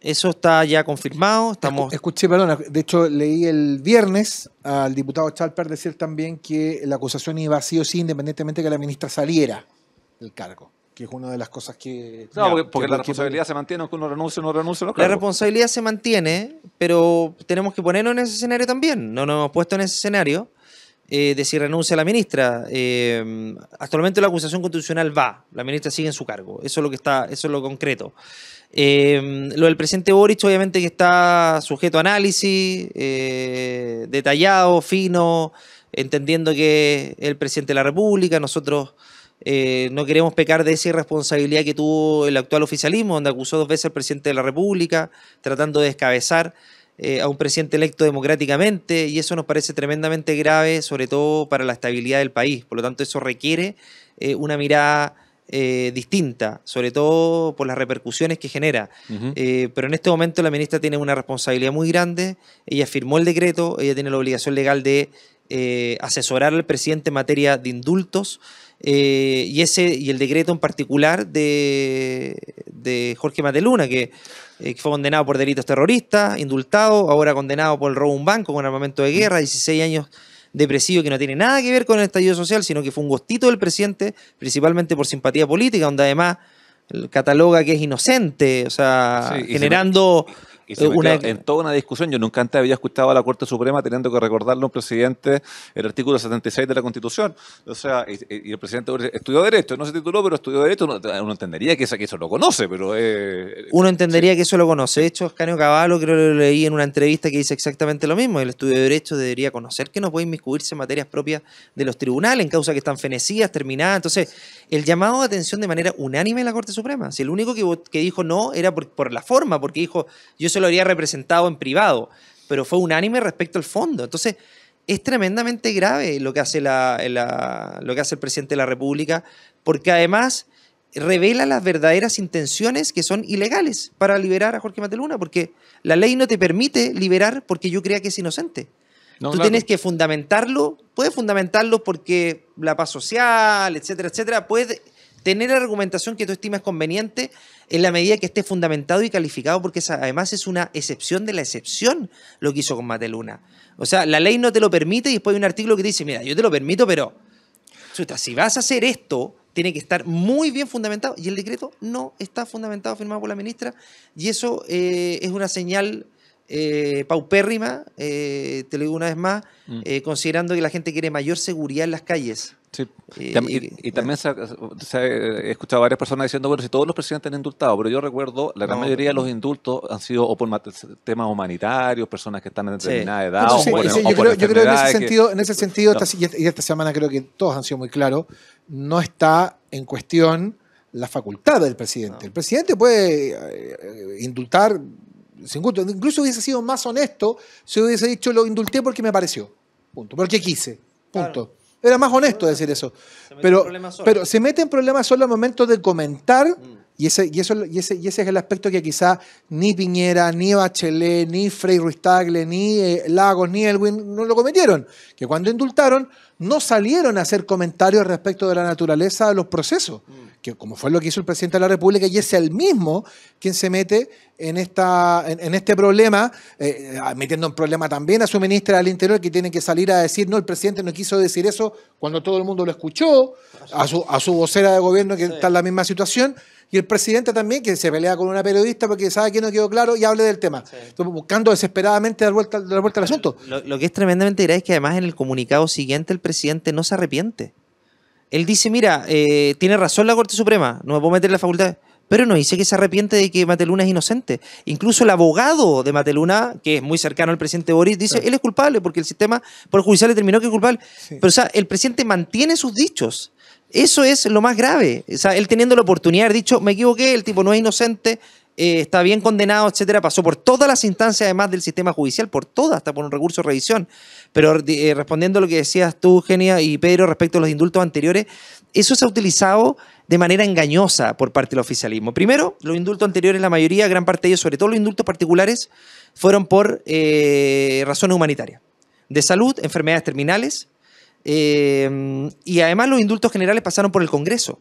Eso está ya confirmado. Estamos... Escuché, perdón, de hecho leí el viernes al diputado Chalper decir también que la acusación iba a o sí, independientemente de que la ministra saliera del cargo, que es una de las cosas que... No, porque, la responsabilidad se mantiene, aunque uno renuncie, o no, renuncie. La responsabilidad se mantiene, pero tenemos que ponernos en ese escenario también. No nos hemos puesto en ese escenario. Eh, de si renuncia la ministra. Eh, actualmente la acusación constitucional va, la ministra sigue en su cargo, eso es lo que está, eso es lo concreto. Eh, lo del presidente Boric, obviamente que está sujeto a análisis, detallado, fino, entendiendo que es el presidente de la República, nosotros no queremos pecar de esa irresponsabilidad que tuvo el actual oficialismo, donde acusó dos veces al presidente de la República, tratando de descabezar. Eh, a un presidente electo democráticamente y eso nos parece tremendamente grave, sobre todo para la estabilidad del país. Por lo tanto, eso requiere eh, una mirada eh, distinta, sobre todo por las repercusiones que genera. pero en este momento la ministra tiene una responsabilidad muy grande, ella firmó el decreto, ella tiene la obligación legal de asesorar al presidente en materia de indultos. y ese y el decreto en particular de, de Jorge Mateluna, que eh, fue condenado por delitos terroristas, indultado, ahora condenado por el robo a un banco con armamento de guerra, 16 años de presidio que no tiene nada que ver con el estallido social, sino que fue un gustito del presidente, principalmente por simpatía política, donde además cataloga que es inocente, o sea, generando... Eh, en toda una discusión. Yo nunca antes había escuchado a la Corte Suprema teniendo que recordarle a un presidente el artículo 76 de la Constitución. O sea, y, el presidente estudió Derecho, no se tituló, pero estudió Derecho. Uno, entendería que, eso lo conoce, pero. Eh, uno entendería que eso lo conoce. De hecho, Escanio Caballo, creo que lo leí en una entrevista que dice exactamente lo mismo. El estudio de Derecho debería conocer que no puede inmiscuirse en materias propias de los tribunales, en causa que están fenecidas, terminadas. Entonces, el llamado de atención de manera unánime en la Corte Suprema. Si el único que, dijo no era por, por la forma, porque dijo, yo se lo habría representado en privado, pero fue unánime respecto al fondo. Entonces, es tremendamente grave lo que hace, lo que hace el presidente de la República, porque además revela las verdaderas intenciones que son ilegales para liberar a Jorge Mateluna, porque la ley no te permite liberar porque yo crea que es inocente. Tú tienes que fundamentarlo, puedes fundamentarlo porque la paz social, etcétera, etcétera, puedes tener la argumentación que tú estimas conveniente en la medida que esté fundamentado y calificado, porque además es una excepción de la excepción lo que hizo con Mateluna. O sea, la ley no te lo permite y después hay un artículo que dice, mira, yo te lo permito, pero si vas a hacer esto, tiene que estar muy bien fundamentado. Y el decreto no está fundamentado, firmado por la ministra, y eso eh, es una señal eh, paupérrima, eh, te lo digo una vez más, mm. considerando que la gente quiere mayor seguridad en las calles. Sí. Y, también se ha, eh, escuchado a varias personas diciendo, bueno, si todos los presidentes han indultado, pero yo recuerdo, la gran mayoría de los indultos han sido o por temas humanitarios, personas que están en determinada edad. o por, yo, creo, que en ese sentido, en ese sentido y esta semana creo que todos han sido muy claros, no está en cuestión la facultad del presidente. El presidente puede eh, eh, indultar sin gusto. Incluso hubiese sido más honesto si hubiese dicho lo indulté porque me pareció. Punto. Porque quise. Punto. Era más honesto decir eso. pero, pero se mete en problemas solo al momento de comentar. Mm. Y ese, y, eso, y, ese, y ese es el aspecto que quizá ni Piñera, ni Bachelet, ni frey Ruiz Tagle, ni eh, Lagos, ni Elwin no lo cometieron. Que cuando indultaron, no salieron a hacer comentarios respecto de la naturaleza de los procesos. Mm que como fue lo que hizo el presidente de la República, y es el mismo quien se mete en, esta, en, este problema, eh, metiendo en problema también a su ministra del Interior, que tiene que salir a decir, no, el presidente no quiso decir eso cuando todo el mundo lo escuchó, a su, a su vocera de gobierno que está en la misma situación, y el presidente también, que se pelea con una periodista porque sabe que no quedó claro y hable del tema, buscando desesperadamente dar vuelta, dar vuelta al asunto. Lo, lo que es tremendamente grave es que además en el comunicado siguiente el presidente no se arrepiente. Él dice, mira, eh, tiene razón la Corte Suprema, no me puedo meter en la facultad. Pero no dice que se arrepiente de que Mateluna es inocente. Incluso el abogado de Mateluna, que es muy cercano al presidente Boris, dice, él es culpable porque el sistema por el judicial determinó que es culpable. Pero o sea, el presidente mantiene sus dichos. Eso es lo más grave. O sea, él teniendo la oportunidad de haber dicho, me equivoqué, el tipo no es inocente, eh, está bien condenado, etcétera, pasó por todas las instancias, además del sistema judicial, por todas, hasta por un recurso de revisión. Pero eh, respondiendo a lo que decías tú, Eugenia y Pedro, respecto a los indultos anteriores, eso se ha utilizado de manera engañosa por parte del oficialismo. Primero, los indultos anteriores, la mayoría, gran parte de ellos, sobre todo los indultos particulares, fueron por eh, razones humanitarias, de salud, enfermedades terminales, y además los indultos generales pasaron por el Congreso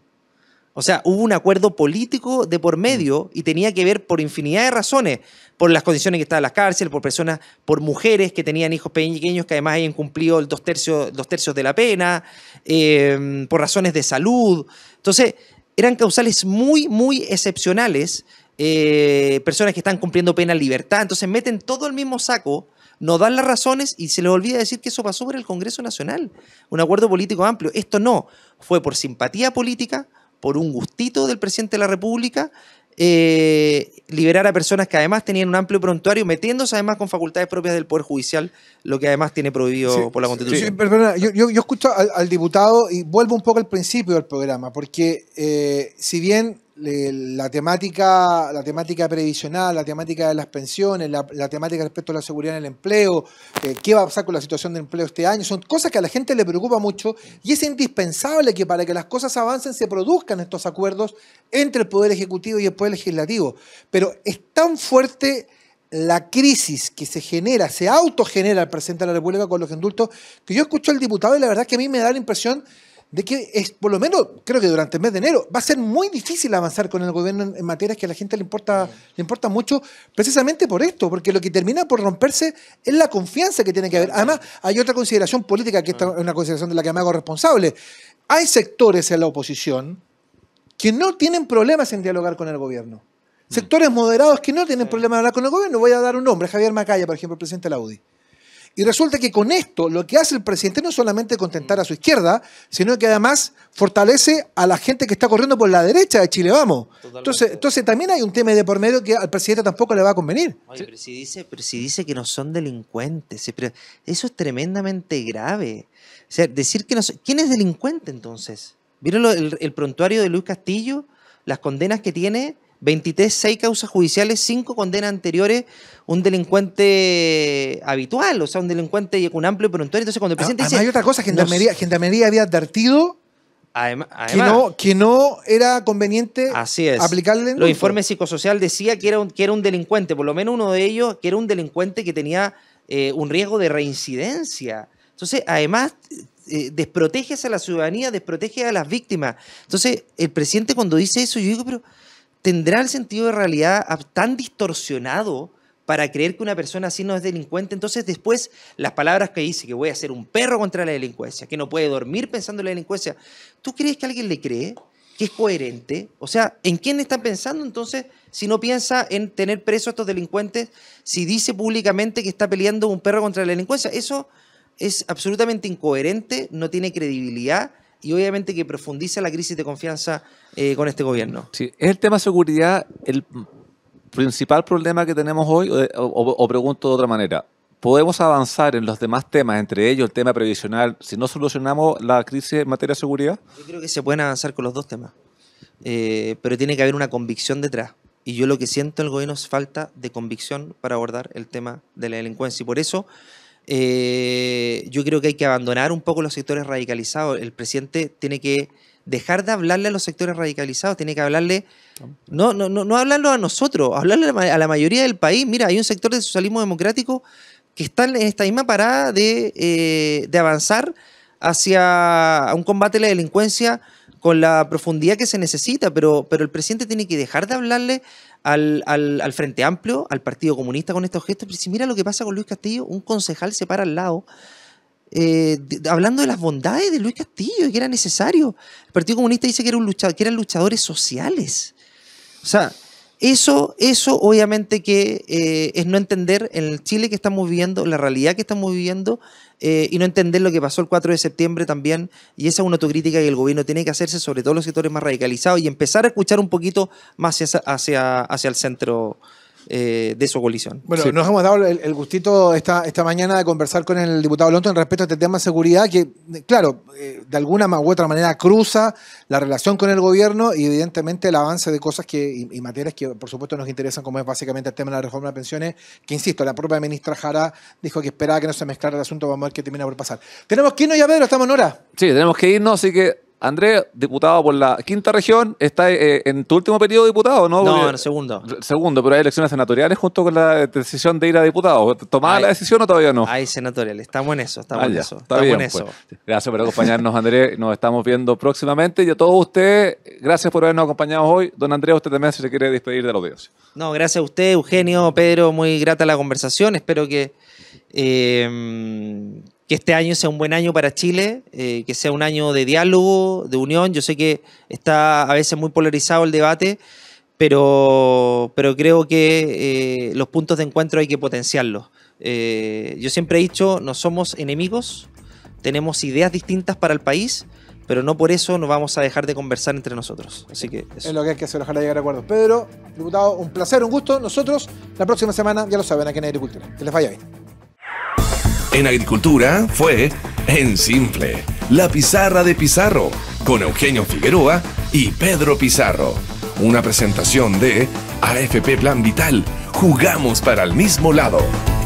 o sea, hubo un acuerdo político de por medio y tenía que ver por infinidad de razones, por las condiciones que estaban la cárcel, por personas, por mujeres que tenían hijos pequeños que además hayan cumplido dos tercios, de la pena, eh, por razones de salud. Entonces, eran causales muy, muy excepcionales, eh, personas que están cumpliendo pena en libertad. Entonces, meten todo el mismo saco no dan las razones y se les olvida decir que eso pasó por el Congreso Nacional, un acuerdo político amplio. Esto no, fue por simpatía política, por un gustito del presidente de la República, eh, liberar a personas que además tenían un amplio prontuario, metiéndose además con facultades propias del Poder Judicial, lo que además tiene prohibido por la Constitución. yo, escucho al, diputado y vuelvo un poco al principio del programa, porque eh, si bien la temática, la temática previsional, la temática de las pensiones, la, temática respecto a la seguridad en el empleo, eh, qué va a pasar con la situación de empleo este año, son cosas que a la gente le preocupa mucho y es indispensable que para que las cosas avancen se produzcan estos acuerdos entre el Poder Ejecutivo y el Poder Legislativo. Pero es tan fuerte la crisis que se genera, se autogenera el presidente de la República con los indultos, que yo escucho al diputado y la verdad que a mí me da la impresión de que es, por lo menos creo que durante el mes de enero va a ser muy difícil avanzar con el gobierno en, materias que a la gente le importa, le importa mucho, precisamente por esto, porque lo que termina por romperse es la confianza que tiene que haber. Además, hay otra consideración política que es una consideración de la que me hago responsable. Hay sectores en la oposición que no tienen problemas en dialogar con el gobierno. Mm. Sectores moderados que no tienen problemas en hablar con el gobierno. Voy a dar un nombre, Javier Macaya, por ejemplo, el presidente de la UDI. Y resulta que con esto lo que hace el presidente no es solamente contentar a su izquierda, sino que además fortalece a la gente que está corriendo por la derecha de Chile, vamos. Entonces, entonces también hay un tema de por medio que al presidente tampoco le va a convenir. pero si dice, pero si dice que no son delincuentes, eso es tremendamente grave. O sea, decir que no ¿Quién es delincuente entonces? ¿Vieron el prontuario de Luis Castillo? Las condenas que tiene 23, 6 causas judiciales, 5 condenas anteriores, un delincuente habitual, o sea, un delincuente con amplio prontuario. Entonces, cuando el ah, presidente dice, Hay otra cosa, Gendarmería, había advertido que, no, era conveniente así aplicarle. Los informes psicosocial decía que era, un, que era un delincuente, por lo menos uno de ellos, que era un delincuente que tenía eh, un riesgo de reincidencia. Entonces, además, eh, desproteges a la ciudadanía, desproteges a las víctimas. Entonces, el presidente cuando dice eso, yo digo, pero ¿Tendrá el sentido de realidad tan distorsionado para creer que una persona así no es delincuente? Entonces después las palabras que dice que voy a ser un perro contra la delincuencia, que no puede dormir pensando en la delincuencia, ¿tú crees que alguien le cree? ¿Que es coherente? O sea, ¿en quién está pensando entonces si no piensa en tener preso a estos delincuentes, si dice públicamente que está peleando un perro contra la delincuencia? Eso es absolutamente incoherente, no tiene credibilidad y obviamente que profundiza la crisis de confianza eh, con este gobierno. Sí, es el tema de seguridad el principal problema que tenemos hoy, o, pregunto de otra manera, podemos avanzar en los demás temas, entre ellos el tema previsional, si no solucionamos la crisis en materia de seguridad? Yo creo que se pueden avanzar con los dos temas, eh, pero tiene que haber una convicción detrás. Y yo lo que siento en el gobierno es falta de convicción para abordar el tema de la delincuencia. Y por eso eh, yo creo que hay que abandonar un poco los sectores radicalizados. El presidente tiene que dejar de hablarle a los sectores radicalizados, tiene que hablarle, no, no, no, hablarlo a nosotros, hablarle a la mayoría del país. Mira, hay un sector de socialismo democrático que está en esta misma parada eh, de, avanzar hacia un combate a la delincuencia con la profundidad que se necesita, pero, pero el presidente tiene que dejar de hablarle al, Frente Amplio, al Partido Comunista con estos gestos. Pero si mira lo que pasa con Luis Castillo, un concejal se para al lado. Eh, hablando de las bondades de Luis Castillo que era necesario. El Partido Comunista dice que, eran luchadores sociales. O sea, eso, eso obviamente que eh, es no entender en el Chile que estamos viviendo, la realidad que estamos viviendo, eh, y no entender lo que pasó el 4 de septiembre también. Y esa es una autocrítica que el gobierno tiene que hacerse, sobre todo los sectores más radicalizados, y empezar a escuchar un poquito más hacia, hacia el centro eh, de su coalición. Bueno, nos hemos dado el, gustito esta, esta mañana de conversar con el diputado en respecto a este tema de seguridad que, claro, eh, de alguna u otra manera cruza la relación con el gobierno y evidentemente el avance de cosas que, y, y, materias que por supuesto nos interesan, como es básicamente el tema de la reforma de pensiones, que insisto, la propia ministra Jara dijo que esperaba que no se mezclara el asunto, vamos a ver qué termina por pasar. Tenemos que irnos ya, Pedro, estamos en hora. Sí, tenemos que irnos, así que Andrés, diputado por la quinta región, está eh, en tu último periodo de diputado, ¿no? No, en el segundo. Segundo, pero hay elecciones senatoriales junto con la decisión de ir a diputado. ¿Tomada la decisión o todavía no? Hay senatoriales, estamos en eso, estamos ah, en pues. eso. Gracias por acompañarnos, Andrés. Nos estamos viendo próximamente. Y a todos ustedes, gracias por habernos acompañado hoy. Don Andrés, usted también se quiere despedir de los audiencia. No, gracias a usted, Eugenio, Pedro, muy grata la conversación. Espero que eh, que este año sea un buen año para Chile, eh, que sea un año de diálogo, de unión. Yo sé que está a veces muy polarizado el debate, pero, pero creo que eh, los puntos de encuentro hay que potenciarlos. Eh, yo siempre he dicho, no somos enemigos, tenemos ideas distintas para el país, pero no por eso nos vamos a dejar de conversar entre nosotros. Así que Es lo que hay que hacer, ojalá llegar a acuerdos. Pedro, diputado, un placer, un gusto. Nosotros, la próxima semana, ya lo saben, aquí en Agricultura. Que les vaya bien en agricultura fue En Simple, la pizarra de Pizarro, con Eugenio Figueroa y Pedro Pizarro. Una presentación de AFP Plan Vital. Jugamos para el mismo lado.